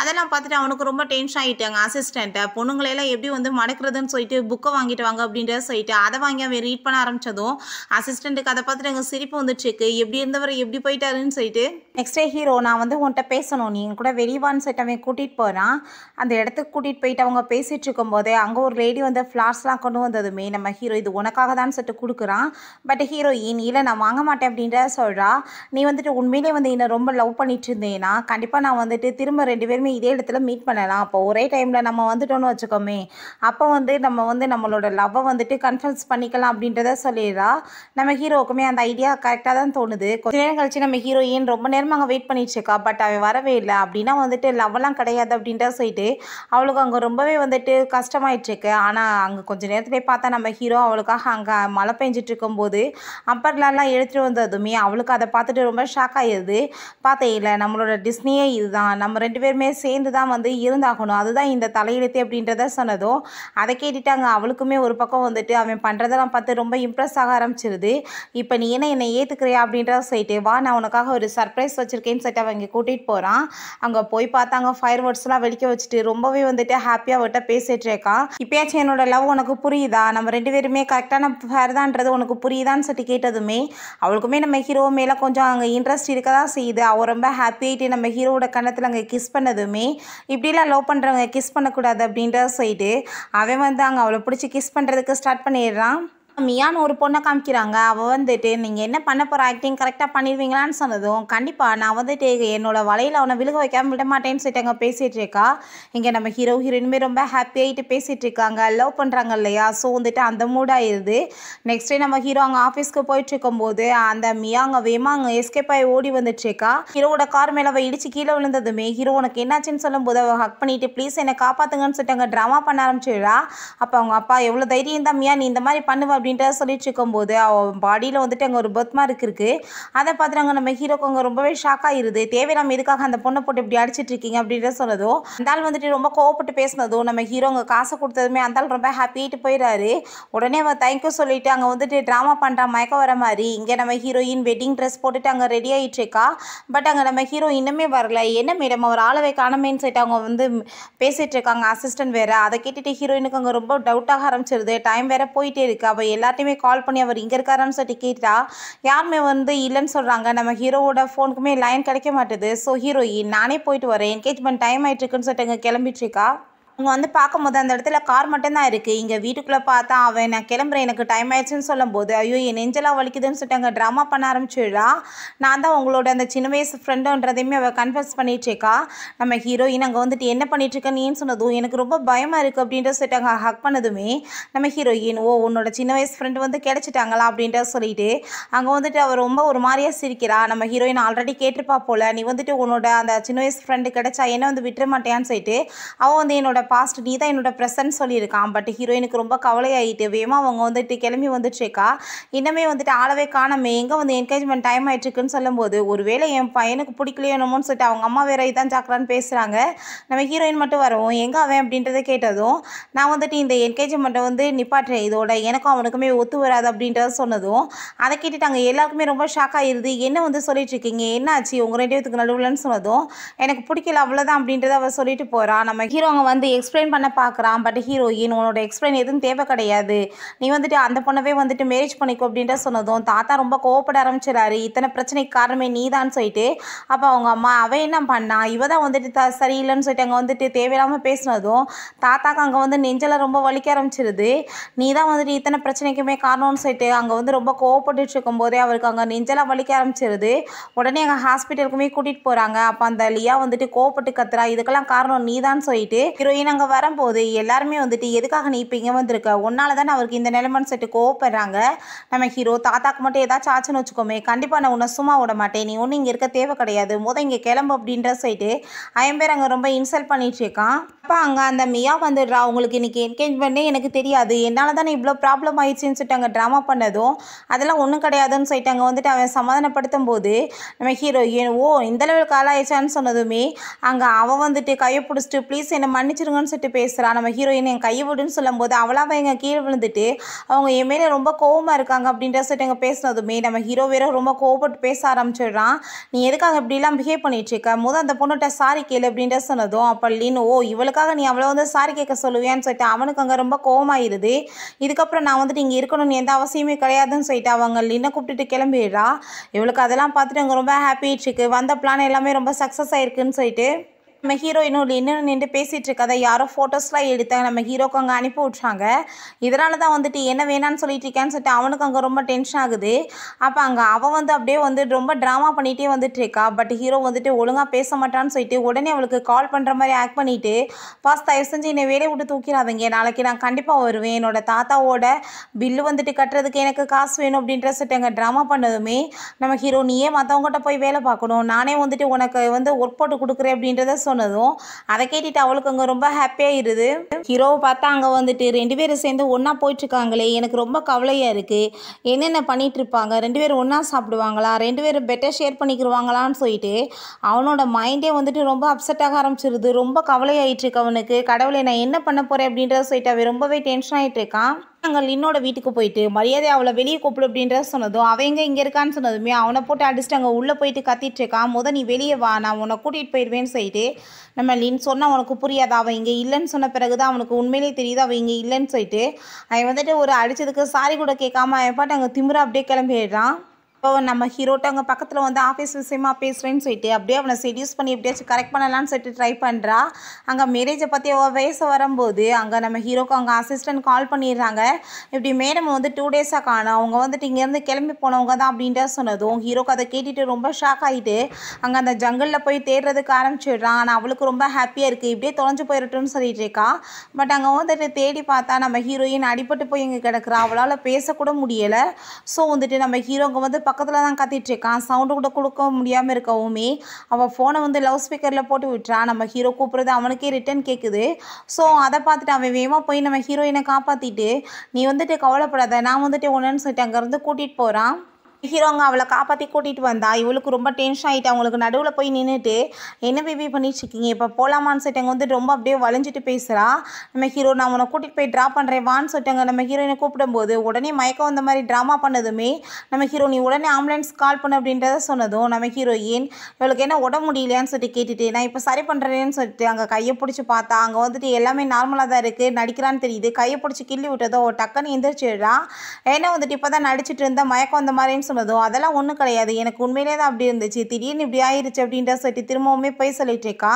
அதெல்லாம் பார்த்துட்டு அவனுக்கு ரொம்ப டென்ஷன் ஆகிட்டாங்க அசிஸ்டண்ட்டை பொண்ணுங்களெல்லாம் எப்படி வந்து மடக்கிறதுன்னு சொல்லிட்டு புக்கை வாங்கிட்டு வாங்க அப்படின்ற சொல்லிட்டு அதை வாங்கி அவன் ரீட் பண்ண ஆரம்பித்ததும் அசிஸ்டண்ட்டுக்கு அதை பார்த்துட்டு அங்கே சிரிப்பு வந்துட்டுருக்கு எப்படி இருந்தவர் எப்படி போயிட்டாருன்னு சொல்லிட்டு நெக்ஸ்ட் டே ஹீரோ நான் வந்து உன்கிட்ட பேசணும் நீங்கள் கூட வெளிவான்னு சொல்லிட்டு அவன் கூட்டிகிட்டு போகிறான் அந்த இடத்துக்கு கூட்டிகிட்டு போயிட்டு அவங்க பேசிகிட்டு போதே அங்கே ஒரு லேடி வந்து ஃப்ளார்ஸ்லாம் கொண்டு வந்ததுமே நம்ம ஹீரோ இது உனக்காக தான் சொல்லிட்டு கொடுக்குறான் பட் ஹீரோயின் இல்லை நான் வாங்க மாட்டேன் அப்படின்ற சொல்கிறா நீ வந்துட்டு உண்மையிலே வந்து என்னை ரொம்ப லவ் பண்ணிட்டு இருந்தேன்னா கண்டிப்பாக நான் வந்துட்டு திரும்ப ரெண்டு பேருமே இதே இடத்துல மீட் பண்ணலாம் அப்போ ஒரே டைமில் நம்ம வந்துட்டோன்னு வச்சுக்கோமே அப்போ வந்து நம்ம வந்து நம்மளோட லவ்வை வந்துட்டு கன்ஃபர்ஸ் பண்ணிக்கலாம் அப்படின்றத சொல்லிடுறா நம்ம ஹீரோவுக்குமே அந்த ஐடியா கரெக்டாக தான் தோணுது கொஞ்ச நேரம் கழிச்சு நம்ம ஹீரோயின் ரொம்ப நேரமாக அங்கே வெயிட் பண்ணிட்டு இருக்கா பட் அவள் வரவே இல்லை அப்படின்னா வந்துட்டு லவ்லாம் கிடையாது அப்படின்ற சொல்லிட்டு அவளுக்கு அங்கே ரொம்பவே வந்துட்டு கஷ்டமாயிட்டு இருக்கு ஆனால் அங்கே கொஞ்ச நேரத்துலேயே பார்த்தா நம்ம ஹீரோ அவளுக்காக அங்கே மழை பெஞ்சிட்டு இருக்கும்போது அப்பர்லாம் எடுத்துகிட்டு வந்ததுமே அவளுக்கு அதை பார்த்துட்டு ரொம்ப ஷாக் ஆகிடுது பார்த்தே இல்லை நம்மளோட டிஸ்னியே இதுதான் நம்ம ரெண்டு பேருமே சேர்ந்து தான் வந்து இருந்தாகணும் அதுதான் இந்த தலையெழுத்து அப்படின்றத சொன்னதும் அதை கேட்டுட்டாங்க அவளுக்குமே ஒரு பக்கம் வந்துட்டு அவன் பண்ணுறதெல்லாம் பார்த்து ரொம்ப இம்ப்ரெஸ் ஆக ஆரம்பிச்சிருது இப்போ நீ என்ன என்னை ஏற்றுக்கிறியா அப்படின்றத சொல்லிட்டு வா நான் உனக்காக ஒரு சர்ப்ரைஸ் வச்சுருக்கேன்னு சொல்லிட்டு அவங்க கூட்டிகிட்டு போகிறான் அங்கே போய் பார்த்தாங்க ஃபயர் வேர்ட்ஸ்லாம் வெளிக்க வச்சுட்டு ரொம்பவே வந்துட்டு ஹாப்பியாக அவட்ட பேசிகிட்டு இருக்கான் இப்போயாச்சும் என்னோட லவ் உனக்கு புரியுதா நம்ம ரெண்டு பேருமே கரெக்டான ஃபேர் தான்றது உனக்கு அவளுக்கு புரியுதான்னு சொல்லி கேட்டதுமே அவளுக்குமே நம்ம ஹீரோ மேலே கொஞ்சம் அங்கே இன்ட்ரெஸ்ட் இருக்க தான் செய்யுது அவள் ரொம்ப ஹாப்பி ஆகிட்டு நம்ம ஹீரோவோட கண்ணத்தில் அங்கே கிஸ் பண்ணதுமே இப்படிலாம் லவ் பண்ணுறவங்க கிஸ் பண்ணக்கூடாது அப்படின்ற சொல்லிட்டு அவன் வந்து அங்கே அவளை பிடிச்சி கிஸ் பண்ணுறதுக்கு ஸ்டார்ட் பண்ணிடுறான் மியான்னு ஒரு பொண்ணை காமிக்கிறாங்க அவள் வந்துட்டு நீங்கள் என்ன பண்ண போகிற ஆக்டிங் கரெக்டாக பண்ணிடுவீங்களான்னு சொன்னதும் கண்டிப்பாக நான் வந்துட்டு என்னோடய வலையில் அவனை விழுக வைக்காமல் விட மாட்டேன்னு சொல்லிட்டு அங்கே பேசிகிட்டு இருக்கா இங்கே நம்ம ஹீரோ ஹீரோனுமே ரொம்ப ஹாப்பியாகிட்டு பேசிகிட்டு இருக்காங்க லவ் பண்ணுறாங்க இல்லையா ஸோ வந்துட்டு அந்த மூடாயிருது நெக்ஸ்ட் டே நம்ம ஹீரோ அங்கே ஆஃபீஸ்க்கு போயிட்டு இருக்கும்போது அந்த மியா அங்கே வேமா அங்கே எஸ்கேப் ஆகி ஓடி வந்துட்டு இருக்கா கார் மேலே அவள் இடிச்சு கீழே விழுந்ததுமே ஹீரோ உனக்கு என்னாச்சுன்னு சொல்லும்போது அவள் ஹக் பண்ணிட்டு ப்ளீஸ் என்னை காப்பாற்றுங்கன்னு சொல்லிட்டு அங்கே ட்ராமா பண்ண ஆரம்பிச்சிடுறா அப்போ அவங்க அப்பா எவ்வளோ தைரியம் தான் மியா நீ இந்த மாதிரி பண்ணுவா அப்படின்ட்டு சொல்லிட்டு இருக்கும்போது அவன் பாடியில் வந்துட்டு அங்கே ஒரு பர்த் மார்க் இருக்குது அதை பார்த்துட்டு அங்கே நம்ம ஹீரோக்கு அங்கே ரொம்பவே ஷாக் ஆகிருது தேவையில்லாமல் எதுக்காக அந்த பொண்ணை போட்டு இப்படி அடிச்சிட்டு இருக்கீங்க அப்படின்ற சொன்னதோ அந்த ஆள் வந்துட்டு ரொம்ப கோவப்பட்டு பேசினதும் நம்ம ஹீரோ அங்கே காசை கொடுத்ததுமே அந்த ஆள் ரொம்ப ஹாப்பியாகிட்டு போயிடாரு உடனே அவன் தேங்க்யூ சொல்லிட்டு அங்கே வந்துட்டு ட்ராமா பண்ணுறா மயக்க வர மாதிரி இங்கே நம்ம ஹீரோயின் வெட்டிங் ட்ரெஸ் போட்டுட்டு அங்கே ரெடி ஆகிட்டு இருக்கா பட் அங்கே நம்ம ஹீரோ இன்னுமே வரல என்ன மேடம் அவர் ஆளவை காணமேன்னு சொல்லிட்டு அவங்க வந்து பேசிகிட்டு இருக்காங்க அசிஸ்டன்ட் வேறு அதை கேட்டுட்டு ஹீரோயினுக்கு அங்கே ரொம்ப டவுட்டாக ஆரம்பிச்சிருது டைம் வேற போயிட்டே இருக்கு அவள் எல்லாத்தையுமே கால் பண்ணி அவர் இங்கே இருக்காரான்னு சொல்லி கேட்டா யாருமே வந்து இல்லைன்னு சொல்கிறாங்க நம்ம ஹீரோவோட ஃபோனுக்குமே லைன் கிடைக்க மாட்டேது ஸோ ஹீரோயின் நானே போயிட்டு வரேன் என்கேஜ்மெண்ட் டைம் இருக்குன்னு சொல்லிட்டு இங்கே கிளம்பிட்டுருக்கா இங்கே வந்து பார்க்கும்போது அந்த இடத்துல கார் மட்டும்தான் இருக்குது இங்கே வீட்டுக்குள்ளே பார்த்தா அவன் நான் கிளம்புறேன் எனக்கு டைம் ஆயிடுச்சுன்னு சொல்லும்போது ஐயோ என் நெஞ்செல்லாம் வலிக்குதுன்னு சொல்லிட்டு அங்கே ட்ராமா பண்ண ஆரம்பிச்சிடா நான் தான் உங்களோட அந்த சின்ன வயசு ஃப்ரெண்டுன்றதையுமே அவள் கன்ஃபர்ஸ் பண்ணிகிட்ருக்கா நம்ம ஹீரோயின் அங்கே வந்துட்டு என்ன பண்ணிகிட்ருக்க நீன்னு சொன்னதும் எனக்கு ரொம்ப பயமாக இருக்குது அப்படின்ற சொல்லிட்டு அங்கே ஹக் பண்ணதுமே நம்ம ஹீரோயின் ஓ உன்னோட சின்ன வயசு ஃப்ரெண்டு வந்து கிடச்சிட்டாங்களா அப்படின்ற சொல்லிட்டு அங்கே வந்துட்டு அவள் ரொம்ப ஒரு மாதிரியாக சிரிக்கிறா நம்ம ஹீரோயின் ஆல்ரெடி கேட்டிருப்பா போல் நீ வந்துட்டு உன்னோட அந்த சின்ன வயசு ஃப்ரெண்டு கிடச்சா என்ன வந்து விட்டுற மாட்டேன்னு சொல்லிட்டு அவள் வந்து என்னோட பாஸ்ட் நீ தான் என்னோட ப்ரெசன்ட் சொல்லியிருக்கான் பட் ஹீரோயினுக்கு ரொம்ப கவலையாயிட்டு வேகமாக அவங்க வந்துட்டு கிளம்பி வந்துட்டுருக்கா இன்னமே வந்துட்டு ஆளவே காணமே எங்கே வந்து என்கேஜ்மெண்ட் டைம் ஆகிட்டுருக்குன்னு சொல்லும்போது ஒருவேளை என் பையனுக்கு பிடிக்கலையோ என்னமோன்னு சொல்லிட்டு அவங்க அம்மா வேற இதான் சாக்கிறான்னு பேசுகிறாங்க நம்ம ஹீரோயின் மட்டும் வரவும் எங்கே அவன் அப்படின்றத கேட்டதும் நான் வந்துட்டு இந்த என்கேஜ்மெண்ட்டை வந்து நிப்பாட்டுறேன் இதோட எனக்கும் அவனுக்குமே ஒத்து வராது அப்படின்றத சொன்னதும் அதை கேட்டுட்டு அங்கே எல்லாருக்குமே ரொம்ப ஷாக் ஆகிடுது என்ன வந்து சொல்லிட்டு இருக்கீங்க என்ன ஆச்சு உங்கள் ரெண்டு பேத்துக்கு நடுவில்னு சொன்னதும் எனக்கு பிடிக்கல அவ்வளோதான் அப்படின்றத அவள் சொல்லிட்டு போகிறான் நம்ம ஹீரோ அவங்க வந்து எக்ஸ்பிளைன் பண்ண பார்க்குறான் பட் ஹீரோயின் உன்னோட எக்ஸ்பிளைன் எதுவும் தேவை கிடையாது நீ வந்துட்டு அந்த பொண்ணவே வந்துட்டு மேரேஜ் பண்ணிக்கோ அப்படின்ட்டு சொன்னதும் தாத்தா ரொம்ப கோவப்பட ஆரம்பிச்சிடாரு இத்தனை பிரச்சனைக்கு காரணமே நீ தான் சொல்லிட்டு அப்போ அவங்க அம்மா அவன் என்ன பண்ணா இவ தான் வந்துட்டு த சரியில்லைன்னு சொல்லிட்டு அங்கே வந்துட்டு தேவையில்லாமல் பேசினதும் தாத்தாக்கு அங்கே வந்து நெஞ்சில் ரொம்ப வலிக்க ஆரம்பிச்சிருது நீ தான் வந்துட்டு இத்தனை பிரச்சனைக்குமே காரணம்னு சொல்லிட்டு அங்கே வந்து ரொம்ப கோவப்பட்டுட்டு இருக்கும்போதே அவருக்கு அங்கே நெஞ்செல்லாம் வலிக்க ஆரம்பிச்சிருது உடனே அங்கே ஹாஸ்பிட்டலுக்குமே கூட்டிகிட்டு போகிறாங்க அப்போ அந்த லியா வந்துட்டு கோவப்பட்டு கத்துறா இதுக்கெல்லாம் காரணம் நீ தான் சொல்லிட்டு ஹீரோயின் நாங்கள் வரும்போது எல்லாருமே வந்துட்டு எதுக்காக நீ இப்போ இங்கே வந்திருக்க ஒன்னால தான் அவருக்கு இந்த நிலைமைன்னு சொல்லிட்டு கோவப்படுறாங்க நம்ம ஹீரோ தாத்தாக்கு மட்டும் ஏதாச்சும் ஆச்சுன்னு வச்சுக்கோமே கண்டிப்பாக நான் உன்னை சும்மா விட மாட்டேன் நீ ஒன்றும் இங்கே இருக்க தேவை கிடையாது முத இங்கே கிளம்பு அப்படின்ற சொல்லிட்டு ஐம்பேர் அங்கே ரொம்ப இன்சல்ட் இருக்கான் அப்போ அங்கே அந்த மியா வந்துடுறா உங்களுக்கு இன்றைக்கி என்கேஜ்மெண்ட்டே எனக்கு தெரியாது என்னால் தானே இவ்வளோ ப்ராப்ளம் ஆயிடுச்சுன்னு சொல்லிட்டு அங்கே ட்ராமா பண்ணதும் அதெல்லாம் ஒன்றும் கிடையாதுன்னு சொல்லிட்டு அங்கே வந்துட்டு அவன் சமாதானப்படுத்தும் போது நம்ம ஹீரோயின் ஓ இந்த லெவலுக்கு ஆளாயிச்சான்னு சொன்னதுமே அங்கே அவன் வந்துட்டு கையை பிடிச்சிட்டு ப்ளீஸ் என்னை மன்னிச்சிருங்கன்னு சொல்லிட்டு பேசுகிறான் நம்ம ஹீரோயின் என் கையை விடுன்னு சொல்லும்போது அவளாக எங்கள் கீழே விழுந்துட்டு அவங்க என் மேலே ரொம்ப கோவமாக இருக்காங்க அப்படின்ற சொல்லிட்டு எங்கள் பேசினதுமே நம்ம ஹீரோ வேற ரொம்ப கோவப்பட்டு பேச ஆரம்பிச்சிடுறான் நீ எதுக்காக இப்படிலாம் பிஹேவ் பண்ணிட்டு இருக்க முதல் அந்த பொண்ணுகிட்ட சாரி கேளு அப்படின்ற சொன்னதும் அப்போ லீன் ஓ இவளுக்கு எதுக்காக நீ அவ்வளோ வந்து சாரி கேட்க சொல்லுவியான்னு சொல்லிட்டு அவனுக்கு அங்கே ரொம்ப கோமாயிருது இதுக்கப்புறம் நான் வந்துட்டு இங்கே இருக்கணும்னு எந்த அவசியமே கிடையாதுன்னு சொல்லிட்டு அவங்க லின்னை கூப்பிட்டு கிளம்பிடுறா இவளுக்கு அதெல்லாம் பார்த்துட்டு அங்கே ரொம்ப ஹாப்பி இருக்கு வந்த பிளான் எல்லாமே ரொம்ப சக்ஸஸ் ஆயிருக்குன்னு சொல்லிட்டு நம்ம ஹீரோயினும் இன்னும் நின்று பேசிகிட்டு இருக்கதை யாரோ ஃபோட்டோஸ்லாம் எடுத்தாங்க நம்ம ஹீரோக்கு அங்கே அனுப்பி விட்றாங்க இதனால தான் வந்துட்டு என்ன வேணான்னு சொல்லிட்டு இருக்கான்னு சொல்லிட்டு அவனுக்கு அங்கே ரொம்ப டென்ஷன் ஆகுது அப்போ அங்கே அவன் வந்து அப்படியே வந்து ரொம்ப ட்ராமா பண்ணிகிட்டே வந்துட்டு இருக்கா பட் ஹீரோ வந்துட்டு ஒழுங்காக பேச மாட்டான்னு சொல்லிட்டு உடனே அவளுக்கு கால் பண்ணுற மாதிரி ஆக்ட் பண்ணிவிட்டு பாஸ் தயவு செஞ்சு என்னை வேலையை விட்டு தூக்கிடாதீங்க நாளைக்கு நான் கண்டிப்பாக வருவேன் என்னோடய தாத்தாவோட பில்லு வந்துட்டு கட்டுறதுக்கு எனக்கு காசு வேணும் அப்படின்ற சொல்லிட்டு அங்கே ட்ராமா பண்ணதுமே நம்ம ஹீரோ நீயே மற்றவங்ககிட்ட போய் வேலை பார்க்கணும் நானே வந்துட்டு உனக்கு வந்து ஒர்க் போட்டு கொடுக்குறேன் அப்படின்றத சொன்னதும் அதை கேட்டுட்டு அவளுக்கு அங்கே ரொம்ப ஹாப்பியாக இருது ஹீரோவை பார்த்தா அங்கே வந்துட்டு ரெண்டு பேரும் சேர்ந்து ஒன்றா போயிட்டுருக்காங்களே எனக்கு ரொம்ப கவலையாக இருக்குது என்னென்ன பண்ணிகிட்டு இருப்பாங்க ரெண்டு பேரும் ஒன்றா சாப்பிடுவாங்களா ரெண்டு பேரும் பெட்டர் ஷேர் பண்ணிக்கிடுவாங்களான்னு சொல்லிட்டு அவனோட மைண்டே வந்துட்டு ரொம்ப அப்செட் ஆக ஆரம்பிச்சிருது ரொம்ப கவலையாயிட்டு இருக்கு அவனுக்கு கடவுளை நான் என்ன பண்ண போகிறேன் அப்படின்றத சொல்லிட்டு அவன் ரொம்பவே டென்ஷன் ஆகிட்டு இருக்கான் நாங்கள் இன்னோட வீட்டுக்கு போயிட்டு மரியாதை அவளை வெளியே கூப்பிடு அப்படின்றத சொன்னதும் அவங்க இங்கே இருக்கான்னு சொன்னதுமே அவனை போட்டு அடிச்சுட்டு அங்கே உள்ளே போயிட்டு கத்திட்டு இருக்கான் முத நீ வெளியே வா நான் உன்னை கூட்டிகிட்டு போயிடுவேன்னு சொல்லிட்டு நம்ம லின் சொன்னால் உனக்கு புரியாது அவன் இங்கே இல்லைன்னு சொன்ன பிறகு தான் அவனுக்கு உண்மையிலே தெரியுது அவன் இங்கே இல்லைன்னு சொல்லிட்டு அவன் வந்துட்டு ஒரு அடித்ததுக்கு சாரி கூட கேட்காம அவன் பாட்டு அங்கே திமுற அப்படியே கிளம்பிடுறான் இப்போ நம்ம ஹீரோட்ட அங்கே பக்கத்தில் வந்து ஆஃபீஸ் விஷயமா பேசுகிறேன்னு சொல்லிட்டு அப்படியே அவனை செடியூஸ் பண்ணி எப்படியாச்சும் கரெக்ட் பண்ணலான்னு சொல்லிட்டு ட்ரை பண்ணுறா அங்கே மேரேஜை பற்றி பேச வரும்போது அங்கே நம்ம ஹீரோக்கு அவங்க அசிஸ்டன்ட் கால் பண்ணிடுறாங்க இப்படி மேடம் வந்து டூ டேஸாக காணும் அவங்க வந்துட்டு இங்கேருந்து கிளம்பி போனவங்க தான் அப்படின்ட்டு சொன்னதும் ஹீரோக்கு அதை கேட்டுட்டு ரொம்ப ஷாக் ஆகிட்டு அங்கே அந்த ஜங்கலில் போய் தேடுறதுக்கு ஆரம்பிச்சிடுறான் ஆனால் அவளுக்கு ரொம்ப ஹாப்பியாக இருக்குது இப்படியே தொலைஞ்சு போயிடட்டும்னு சொல்லிட்டு இருக்கா பட் அங்கே வந்துட்டு தேடி பார்த்தா நம்ம ஹீரோயின் அடிபட்டு போய் இங்கே கிடக்குறா அவளால் பேசக்கூட முடியலை ஸோ வந்துட்டு நம்ம ஹீரோங்க வந்து பக்கத்தில் தான் கத்திட்டுருக்கான் சவுண்டு கூட கொடுக்க முடியாமல் இருக்கவுமே அவள் ஃபோனை வந்து லவ் ஸ்பீக்கரில் போட்டு விட்டுறான் நம்ம ஹீரோ கூப்பிட்றது அவனுக்கே ரிட்டன் கேட்குது ஸோ அதை பார்த்துட்டு அவன் வேகமாக போய் நம்ம ஹீரோயினை காப்பாற்றிட்டு நீ வந்துட்டு கவலைப்படாத நான் வந்துட்டு ஒன்றுன்னு சொல்லிட்டு அங்கேருந்து கூட்டிகிட்டு போகிறான் ஹீரோங்க அவளை காப்பாற்றி கூட்டிகிட்டு வந்தா இவளுக்கு ரொம்ப டென்ஷன் ஆகிட்டு அவங்களுக்கு நடுவில் போய் நின்றுட்டு என்ன பேபி பண்ணிட்டுருக்கீங்க இப்போ போலாமான்னு சொல்லிட்டு வந்து ரொம்ப அப்படியே வளைஞ்சிட்டு பேசுகிறா நம்ம ஹீரோ நான் உன்னை கூட்டிகிட்டு போய் ட்ரா பண்ணுறேன் வான்னு சொல்லிட்டாங்க நம்ம ஹீரோயினை கூப்பிடும்போது உடனே மயக்கம் வந்த மாதிரி ட்ராமா பண்ணதுமே நம்ம ஹீரோ நீ உடனே ஆம்புலன்ஸ் கால் பண்ணு அப்படின்றத சொன்னதும் நம்ம ஹீரோயின் இவளுக்கு என்ன உடம்பு முடியலையான்னு சொல்லிட்டு கேட்டுட்டு நான் இப்போ சரி பண்ணுறேன்னு சொல்லிட்டு அங்கே கையை பிடிச்சி பார்த்தா அங்கே வந்துட்டு எல்லாமே நார்மலாக தான் இருக்குது நடிக்கிறான்னு தெரியுது கையை பிடிச்சி கிள்ளி விட்டதோ டக்குன்னு எந்திரிச்சிடுறா ஏன்னா வந்துட்டு இப்போ தான் நடிச்சிட்டு இருந்தால் மயக்கம் வந்த மாதிரின்னு சொன்னதோ அதெல்லாம் ஒன்றும் கிடையாது எனக்கு உண்மையிலே தான் அப்படி இருந்துச்சு திடீர்னு இப்படி ஆயிடுச்சு அப்படின்ற சொல்லி திரும்பவுமே போய் சொல்லிட்டு இருக்கா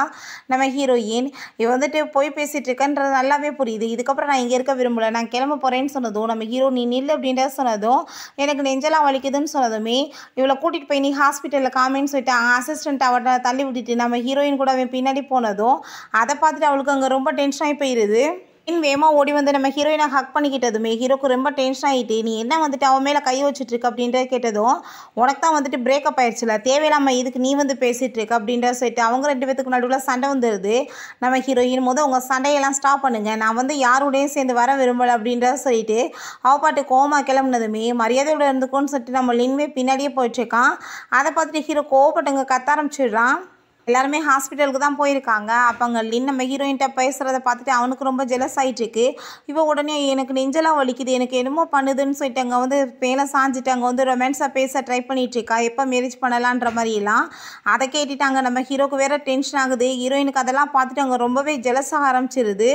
நம்ம ஹீரோயின் இவ வந்துட்டு போய் பேசிகிட்டு இருக்கன்றது நல்லாவே புரியுது இதுக்கப்புறம் நான் இங்கே இருக்க விரும்பல நான் கிளம்ப போகிறேன்னு சொன்னதும் நம்ம ஹீரோ நீ நில் அப்படின்ற சொன்னதும் எனக்கு நெஞ்செல்லாம் வலிக்குதுன்னு சொன்னதுமே இவளை கூட்டிகிட்டு போய் நீ ஹாஸ்பிட்டலில் காமின்னு சொல்லிட்டு அசிஸ்டன்ட் அவட்ட தள்ளி விட்டுட்டு நம்ம ஹீரோயின் கூட அவன் பின்னாடி போனதும் அதை பார்த்துட்டு அவளுக்கு அங்கே ரொம்ப டென்ஷன் ஆகி போயிடுது என் வேகமாக ஓடி வந்து நம்ம ஹீரோயினை ஹக் பண்ணிக்கிட்டதுமே ஹீரோக்கு ரொம்ப டென்ஷன் ஆகிட்டு நீ என்ன வந்துட்டு அவன் மேலே கை இருக்க அப்படின்றத கேட்டதும் உனக்கு தான் வந்துட்டு பிரேக்கப் ஆயிடுச்சுல தேவையில்லாமல் இதுக்கு நீ வந்து இருக்க அப்படின்ற சொல்லிட்டு அவங்க ரெண்டு பேத்துக்கு நடுவில் சண்டை வந்துடுது நம்ம ஹீரோயின் போது உங்கள் சண்டையெல்லாம் ஸ்டாப் பண்ணுங்கள் நான் வந்து யாரோடையும் சேர்ந்து வர விரும்பலை அப்படின்றத சொல்லிட்டு அவ பாட்டு கோமா கிளம்புனதுமே மரியாதையோட இருந்துக்கோன்னு சொல்லிட்டு நம்ம லின்மே பின்னாடியே போயிட்டுருக்கான் அதை பார்த்துட்டு ஹீரோ கோவப்பட்டவங்க கத்த ஆரம்பிச்சிடுறான் எல்லாருமே ஹாஸ்பிட்டலுக்கு தான் போயிருக்காங்க அப்போ அங்கே லின் நம்ம ஹீரோயின்ட்ட பேசுகிறத பார்த்துட்டு அவனுக்கு ரொம்ப ஜெலஸ் ஆகிட்டுருக்கு இப்போ உடனே எனக்கு நெஞ்செல்லாம் வலிக்குது எனக்கு என்னமோ பண்ணுதுன்னு சொல்லிட்டு அங்கே வந்து பேலை சாஞ்சிட்டு அங்கே வந்து ரொமான்ஸாக பேச ட்ரை பண்ணிகிட்ருக்கா எப்போ மேரேஜ் பண்ணலான்ற மாதிரிலாம் அதை அங்கே நம்ம ஹீரோக்கு வேறு டென்ஷன் ஆகுது ஹீரோயினுக்கு அதெல்லாம் பார்த்துட்டு அங்கே ரொம்பவே ஜெலஸாக ஆரம்பிச்சிருது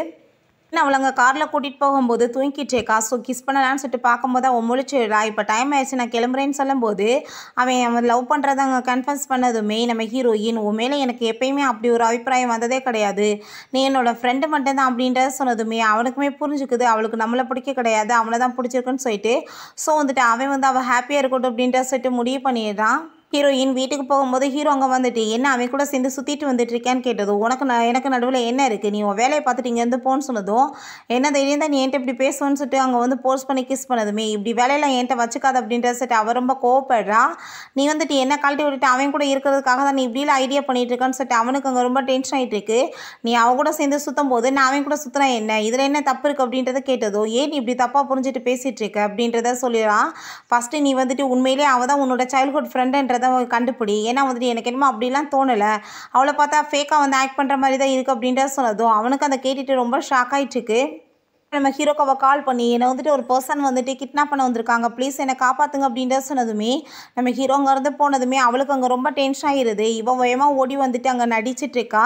நான் அங்கே காரில் கூட்டிகிட்டு போகும்போது தூங்கிட்டே காசு கிஸ் பண்ணலான்னு சொல்லிட்டு பார்க்கும்போது அவன் முழிச்சிடா இப்போ டைம் ஆயிடுச்சு நான் கிளம்புறேன்னு சொல்லும்போது அவன் அவன் லவ் பண்ணுறத அங்கே கன்ஃபர்ஸ் பண்ணதுமே நம்ம ஹீரோயின் உன் மேலே எனக்கு எப்பயுமே அப்படி ஒரு அபிப்பிராயம் வந்ததே கிடையாது நீ என்னோட ஃப்ரெண்டு மட்டும்தான் அப்படின்றத சொன்னதுமே அவனுக்குமே புரிஞ்சுக்குது அவளுக்கு நம்மளை பிடிக்க கிடையாது அவனை தான் பிடிச்சிருக்குன்னு சொல்லிட்டு ஸோ வந்துட்டு அவன் வந்து அவள் ஹாப்பியாக இருக்கட்டும் அப்படின்ற சொல்லிட்டு முடிவு பண்ணிடுறான் ஹீரோயின் வீட்டுக்கு போகும்போது ஹீரோ அங்கே வந்துட்டு என்ன அவன் கூட சேர்ந்து சுற்றிட்டு வந்துட்டு இருக்கேன்னு கேட்டது உனக்கு நான் எனக்கு நடுவில் என்ன இருக்குது நீ உன் வேலையை பார்த்துட்டு இங்கேருந்து போகணும்னு சொன்னதும் என்ன தைரியம் தான் நீ என்கிட்ட இப்படி பேசுவேன்னு சொல்லிட்டு அங்கே வந்து போர்ஸ் பண்ணி கிஸ் பண்ணதுமே இப்படி வேலையெல்லாம் என்கிட்ட வச்சுக்காத அப்படின்ற சொல்லிட்டு அவள் ரொம்ப கோவப்படுறா நீ வந்துட்டு என்ன கழட்டி விட்டுட்டு அவன் கூட இருக்கிறதுக்காக தான் நீ இப்படிலாம் ஐடியா பண்ணிகிட்டு இருக்கான்னு சொல்லிட்டு அவனுக்கு அங்கே ரொம்ப டென்ஷன் ஆகிட்டு இருக்கு நீ அவன் கூட சேர்ந்து சுற்றும் போது நான் அவன் கூட சுற்றுறேன் என்ன இதில் என்ன தப்பு இருக்குது அப்படின்றத கேட்டதோ ஏன் இப்படி தப்பாக புரிஞ்சுட்டு பேசிகிட்டு இருக்க அப்படின்றத சொல்லிடுறான் ஃபஸ்ட்டு நீ வந்துட்டு உண்மையிலே அவள் தான் உன்னோட சைல்ட்ஹுட் ஃப்ரெண்டுன்ற அப்படின்றத கண்டுபிடி ஏன்னா வந்துட்டு எனக்கு என்னமோ அப்படிலாம் தோணலை அவளை பார்த்தா ஃபேக்காக வந்து ஆக்ட் பண்ணுற மாதிரி தான் இருக்குது அப்படின்றத சொன்னதும் அவனுக்கு அதை கேட்டுட்டு ரொம்ப ஷாக் ஆகிட்டுருக்கு நம்ம ஹீரோக்காவை கால் பண்ணி என்னை வந்துட்டு ஒரு பர்சன் வந்துட்டு கிட்னாப் பண்ண வந்திருக்காங்க ப்ளீஸ் என்னை காப்பாற்றுங்க அப்படின்றத சொன்னதுமே நம்ம ஹீரோ அங்கேருந்து போனதுமே அவளுக்கு அங்கே ரொம்ப டென்ஷன் ஆகிடுது இவன் வயமாக ஓடி வந்துட்டு அங்கே நடிச்சிட்ருக்கா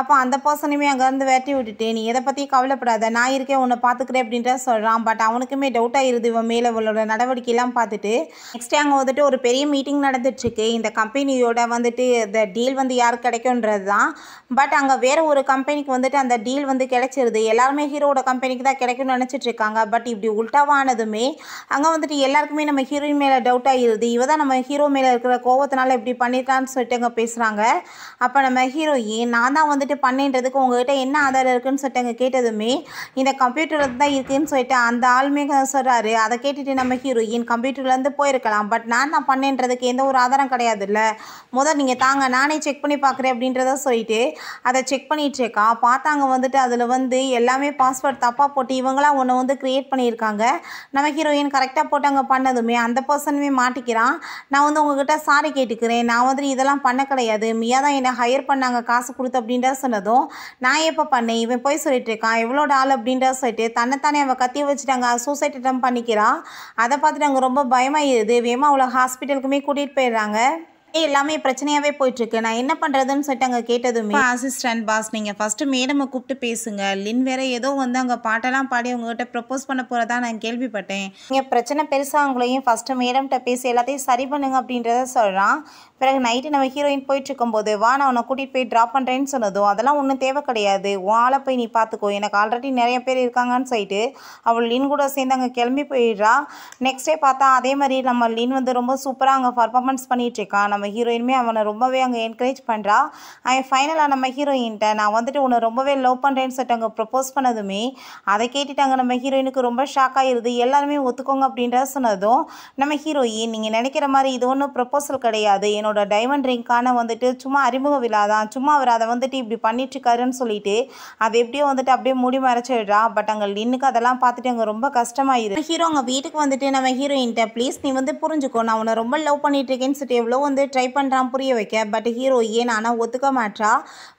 அப்போ அந்த பர்சனையுமே அங்கேருந்து வேட்டி விட்டுட்டு நீ எதை பற்றி கவலைப்படாத நான் இருக்கேன் உன்னை பார்த்துக்கிறேன் அப்படின்றத சொல்கிறான் பட் அவனுக்குமே டவுட் ஆகிடுது இவன் மேலே அவளோட நடவடிக்கையெல்லாம் பார்த்துட்டு நெக்ஸ்ட்டு அங்கே வந்துட்டு ஒரு பெரிய மீட்டிங் நடந்துட்டுருக்கு இந்த கம்பெனியோட வந்துட்டு இந்த டீல் வந்து யாருக்கு கிடைக்கும்ன்றது தான் பட் அங்கே வேறு ஒரு கம்பெனிக்கு வந்துட்டு அந்த டீல் வந்து கிடைச்சிருது எல்லாருமே ஹீரோட கம்பெனிக்கு தான் கிடைக்கும்னு நினச்சிட்டு இருக்காங்க பட் இப்படி உல்டாவானதுமே அங்கே வந்துட்டு எல்லாருக்குமே நம்ம ஹீரோயின் மேலே டவுட் ஆகிடுது இவ தான் நம்ம ஹீரோ மேலே இருக்கிற கோவத்தினால இப்படி பண்ணிட்டான்னு சொல்லிட்டு அங்கே பேசுகிறாங்க அப்போ நம்ம ஹீரோயின் நான் தான் வந்துட்டு பண்ணின்றதுக்கு உங்ககிட்ட என்ன ஆதாரம் இருக்குன்னு சொல்லிட்டு அங்கே கேட்டதுமே இந்த கம்ப்யூட்டரில் தான் இருக்குதுன்னு சொல்லிட்டு அந்த ஆளுமே சொல்கிறாரு அதை கேட்டுட்டு நம்ம ஹீரோயின் கம்ப்யூட்டர்லேருந்து போயிருக்கலாம் பட் நான் தான் பண்ணேன்றதுக்கு எந்த ஒரு ஆதாரம் கிடையாதுல்ல முதல் நீங்கள் தாங்க நானே செக் பண்ணி பார்க்குறேன் அப்படின்றத சொல்லிட்டு அதை செக் இருக்கா பார்த்தாங்க வந்துட்டு அதில் வந்து எல்லாமே பாஸ்வேர்ட் தப்பாக போட்டு போட்டு இவங்களாம் ஒன்று வந்து க்ரியேட் பண்ணியிருக்காங்க நம்ம ஹீரோயின் கரெக்டாக போட்டு அங்கே பண்ணதுமே அந்த பர்சனுமே மாட்டிக்கிறான் நான் வந்து உங்ககிட்ட சாரி கேட்டுக்கிறேன் நான் வந்துட்டு இதெல்லாம் பண்ண கிடையாது மியா தான் என்னை ஹையர் பண்ணாங்க காசு கொடுத்து அப்படின்ற சொன்னதும் நான் எப்போ பண்ணேன் இவன் போய் சொல்லிட்டு இருக்கான் எவ்வளோ டால் அப்படின்ற சொல்லிட்டு தன்னைத்தானே அவன் கத்தி வச்சுட்டாங்க சூசைட் அட்டம் பண்ணிக்கிறான் அதை பார்த்துட்டு அங்கே ரொம்ப பயமாக வேமா அவ்வளோ ஹாஸ்பிட்டலுக்குமே கூட்டிகிட்டு போயிடுறாங்க எல்லாமே பிரச்சனையாகவே போயிட்டுருக்கு நான் என்ன பண்ணுறதுன்னு சொல்லிட்டு அங்கே கேட்டதுமே அசிஸ்டன்ட் பாஸ் நீங்கள் ஃபர்ஸ்ட் மேடமை கூப்பிட்டு பேசுங்க லின் வேற ஏதோ வந்து அங்கே பாட்டெல்லாம் பாடி உங்ககிட்ட ப்ரப்போஸ் பண்ண போகிறதா நான் கேள்விப்பட்டேன் நீங்க பிரச்சனை பெருசாக அவங்களையும் ஃபஸ்ட்டு மேடம்கிட்ட பேசி எல்லாத்தையும் சரி பண்ணுங்க அப்படின்றத சொல்கிறான் பிறகு நைட்டு நம்ம ஹீரோயின் போயிட்டு இருக்கும்போது வா நான் உன்னை கூட்டிகிட்டு போய் ட்ராப் பண்ணுறேன்னு சொன்னதும் அதெல்லாம் ஒன்றும் தேவை கிடையாது உன் போய் நீ பார்த்துக்கோ எனக்கு ஆல்ரெடி நிறைய பேர் இருக்காங்கன்னு சொல்லிட்டு அவள் லின் கூட சேர்ந்து அங்கே கிளம்பி போயிடுறா நெக்ஸ்ட் டே பார்த்தா அதே மாதிரி நம்ம லின் வந்து ரொம்ப சூப்பராக அங்கே பர்ஃபார்மன்ஸ் பண்ணிட்டு நம்ம நம்ம ஹீரோயினுமே அவனை ரொம்பவே அங்கே என்கரேஜ் பண்ணுறா அவன் ஃபைனலாக நம்ம ஹீரோயின்ட்ட நான் வந்துட்டு உன்னை ரொம்பவே லவ் பண்ணுறேன்னு சொல்லிட்டு அங்கே ப்ரப்போஸ் பண்ணதுமே அதை கேட்டுட்டாங்க நம்ம ஹீரோயினுக்கு ரொம்ப ஷாக் ஆகிடுது எல்லாருமே ஒத்துக்கோங்க அப்படின்ற சொன்னதும் நம்ம ஹீரோயின் நீங்கள் நினைக்கிற மாதிரி இது ஒன்றும் ப்ரப்போசல் கிடையாது என்னோட டைமண்ட் ரிங்க்கான வந்துட்டு சும்மா அறிமுக விழா தான் சும்மா அவர் அதை வந்துட்டு இப்படி பண்ணிட்டுருக்காருன்னு சொல்லிட்டு அது எப்படியோ வந்துட்டு அப்படியே முடி மறைச்சிடுறா பட் அங்கே லின்னுக்கு அதெல்லாம் பார்த்துட்டு அங்கே ரொம்ப கஷ்டமாயிருது ஹீரோ அங்கே வீட்டுக்கு வந்துட்டு நம்ம ஹீரோயின்கிட்ட ப்ளீஸ் நீ வந்து புரிஞ்சுக்கோ நான் உன்னை ரொம்ப லவ் பண்ணிட்டு இருக்கேன்னு சொல்லிட்டு எவ்வளோ வந்து ட்ரை பண்ணுறான் புரிய வைக்க பட் ஹீரோ ஏன் ஆனால் ஒத்துக்க மாட்டா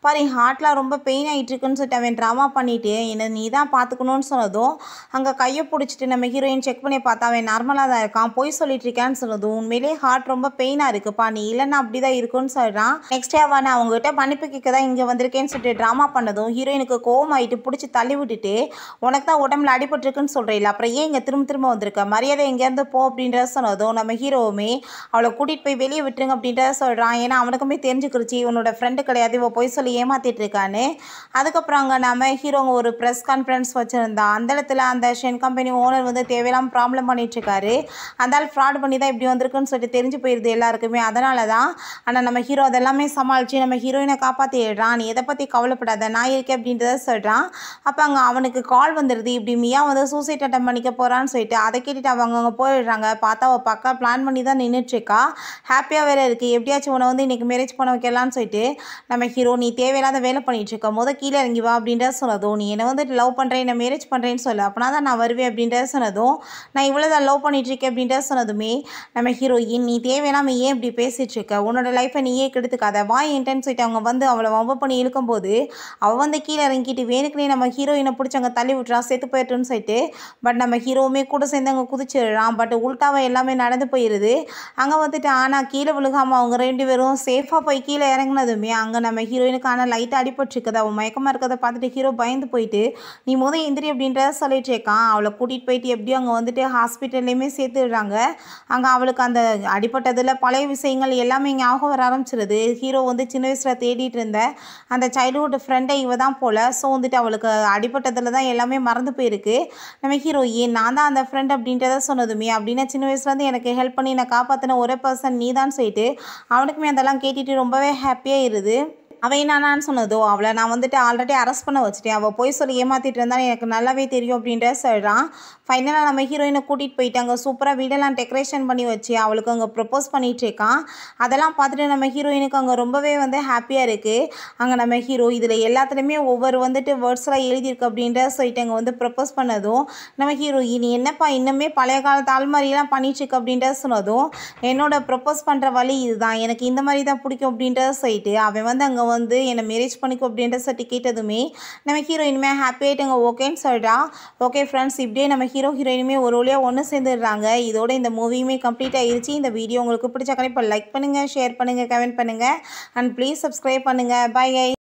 பாரு என் ஹார்ட்லாம் ரொம்ப பெயின் ஆகிட்டுருக்குன்னு சொல்லிட்டு அவன் ட்ராமா பண்ணிவிட்டு என்னை நீ தான் பார்த்துக்கணும்னு சொன்னதும் அங்கே கையை பிடிச்சிட்டு நம்ம ஹீரோயின் செக் பண்ணி பார்த்தா அவன் நார்மலாக தான் இருக்கான் போய் சொல்லிட்டு இருக்கான்னு சொன்னதும் உண்மையிலே ஹார்ட் ரொம்ப பெயினாக இருக்குப்பா நீ இல்லைன்னா அப்படி தான் இருக்குன்னு சொல்கிறான் நெக்ஸ்ட் டே அவன் அவங்ககிட்ட மன்னிப்பு கேட்க தான் இங்கே வந்திருக்கேன்னு சொல்லிட்டு ட்ராமா பண்ணதும் ஹீரோயினுக்கு கோவம் ஆகிட்டு பிடிச்சி தள்ளி விட்டுட்டு உனக்கு தான் உடம்புல அடிபட்டுருக்குன்னு சொல்கிறீங்களா அப்புறம் ஏன் இங்கே திரும்ப திரும்ப வந்திருக்க மரியாதை எங்கேருந்து போ அப்படின்ற சொன்னதும் நம்ம ஹீரோவுமே அவளை கூட்டிகிட்டு போய் வெளியே விட்டுருங்க அப்படின்ட்டு சொல்கிறான் ஏன்னா அவனுக்குமே தெரிஞ்சுக்கிருச்சு இவனோட ஃப்ரெண்டு கிடையாது இவன் போய் சொல்லி ஏமாத்திட்டு இருக்கான்னு அதுக்கப்புறம் அங்கே நம்ம ஹீரோங்க ஒரு ப்ரெஸ் கான்ஃபரன்ஸ் வச்சுருந்தான் அந்த இடத்துல அந்த ஷென் கம்பெனி ஓனர் வந்து தேவையில்லாமல் ப்ராப்ளம் பண்ணிட்டுருக்காரு அதால் ஃப்ராட் பண்ணி தான் இப்படி வந்திருக்குன்னு சொல்லிட்டு தெரிஞ்சு போயிடுது எல்லாருக்குமே அதனால தான் ஆனால் நம்ம ஹீரோ அதெல்லாமே சமாளித்து நம்ம ஹீரோயினை காப்பாற்றிடுறான் நீ எதை பற்றி கவலைப்படாத நான் இருக்கேன் அப்படின்றத சொல்கிறான் அப்போ அங்கே அவனுக்கு கால் வந்துடுது இப்படி மியா வந்து சூசைட் அட்டம் பண்ணிக்க போகிறான்னு சொல்லிட்டு அதை கேட்டுட்டு அவங்க அங்கே போயிடுறாங்க பார்த்தா அவள் பக்கா பிளான் பண்ணி தான் நின்றுட்டுருக்கா ஹாப்பியாக வேறு இருக்குது எப்படியாச்சும் உன்னை வந்து இன்றைக்கி மேரேஜ் பண்ண வைக்கலான்னு சொல்லிட்டு நம்ம ஹீரோ நீ தேவையில்லாத வேலை பண்ணிகிட்டு இருக்க முதல் கீழே இறங்கி வா அப்படின்றத சொன்னதும் நீ என்னை வந்து லவ் பண்ணுறேன் என்னை மேரேஜ் பண்ணுறேன்னு சொல்லு அப்படின்னா தான் நான் வருவேன் அப்படின்றத சொன்னதும் நான் இவ்வளோ தான் லவ் பண்ணிகிட்ருக்கேன் அப்படின்றத சொன்னதுமே நம்ம ஹீரோயின் நீ தேவையில்லாமல் ஏன் இப்படி இருக்க உன்னோட லைஃப்பை நீ ஏன் கெடுத்துக்காத வா என்டன்னு சொல்லிட்டு அவங்க வந்து அவளை வம்ப பண்ணி இழுக்கும்போது அவள் வந்து கீழே இறங்கிட்டு வேணுக்குனே நம்ம ஹீரோயினை பிடிச்சவங்க தள்ளி விட்றா செத்து போயிட்டுன்னு சொல்லிட்டு பட் நம்ம ஹீரோவுமே கூட சேர்ந்து அங்கே குதிச்சிடுறான் பட் உள்டாவை எல்லாமே நடந்து போயிடுது அங்கே வந்துட்டு ஆனால் கீழே விழுக ஆமாம் அவங்க ரெண்டு பேரும் சேஃபாக போய் கீழே இறங்கினதுமே அங்கே நம்ம ஹீரோயினுக்கான லைட்டாக அடிபட்டுருக்குது அவள் மயக்கமாக இருக்கிறத பார்த்துட்டு ஹீரோ பயந்து போயிட்டு நீ முத எந்திரி அப்படின்றத சொல்லிட்டு இருக்கான் அவளை கூட்டிகிட்டு போயிட்டு எப்படியும் அங்கே வந்துட்டு ஹாஸ்பிட்டல்லையுமே சேர்த்துடுறாங்க அங்கே அவளுக்கு அந்த அடிப்பட்டதில் பழைய விஷயங்கள் எல்லாமே ஞாபகம் வர ஆரம்பிச்சிருது ஹீரோ வந்து சின்ன வயசில் தேடிட்டு இருந்த அந்த சைல்டுஹுட் ஃப்ரெண்டை இவ தான் போல் ஸோ வந்துட்டு அவளுக்கு அடிப்பட்டதில் தான் எல்லாமே மறந்து போயிருக்கு நம்ம ஹீரோ ஏன் நான் தான் அந்த ஃப்ரெண்ட் அப்படின்றத சொன்னதுமே அப்படின்னா சின்ன வயசுலேருந்து எனக்கு ஹெல்ப் பண்ணி என்னை காப்பாற்றின ஒரே பர்சன் நீ தான் சொல்லிட்டு அவனுக்குமே அதெல்லாம் கேட்டுட்டு ரொம்பவே ஹாப்பியாக இருது அவன் என்னன்னு சொன்னதோ அவளை நான் வந்துட்டு ஆல்ரெடி அரெஸ்ட் பண்ண வச்சுட்டேன் அவள் போய் சொல்லி ஏமாற்றிட்டு இருந்தாலும் எனக்கு நல்லாவே தெரியும் அப்படின்ற சொல்கிறான் ஃபைனலாக நம்ம ஹீரோயினை கூட்டிகிட்டு போயிட்டாங்க சூப்பராக வீடெல்லாம் டெக்கரேஷன் பண்ணி வச்சு அவளுக்கு அங்கே ப்ரப்போஸ் பண்ணிகிட்டு இருக்கான் அதெல்லாம் பார்த்துட்டு நம்ம ஹீரோயினுக்கு அங்கே ரொம்பவே வந்து ஹாப்பியாக இருக்குது அங்கே நம்ம ஹீரோ இதில் எல்லாத்துலேயுமே ஒவ்வொரு வந்துட்டு வேர்ட்ஸ்லாம் எழுதியிருக்கு அப்படின்ற சொல்லிட்டு அங்கே வந்து ப்ரப்போஸ் பண்ணதும் நம்ம ஹீரோ இனி என்னப்பா இன்னுமே பழைய கால தாழ்மாரியெல்லாம் பண்ணிட்டுருக்கு அப்படின்ற சொன்னதும் என்னோட ப்ரப்போஸ் பண்ணுற வழி இதுதான் எனக்கு இந்த மாதிரி தான் பிடிக்கும் அப்படின்றத சொல்லிட்டு அவன் வந்து அங்கே வந்து என்னை மேரேஜ் பண்ணிக்கோ அப்படின்ற சட்டி அதுவுமே நம்ம ஹீரோ இனிமேல் ஹாப்பி ஆகிட்டுங்க ஓகேன்னு சொல்கிறா ஓகே ஃப்ரெண்ட்ஸ் இப்படியே நம்ம ஹீரோ ஹீரோயினுமே ஒரு வழியாக ஒன்று சேர்ந்துடுறாங்க இதோட இந்த மூவியுமே கம்ப்ளீட் ஆகிடுச்சு இந்த வீடியோ உங்களுக்கு பிடிச்ச கண்டிப்பாக லைக் பண்ணுங்கள் ஷேர் பண்ணுங்கள் கமெண்ட் பண்ணுங்கள் அண்ட் ப்ளீஸ் சப்ஸ்கிரைப் பண்ணுங்கள் பாய் ஐ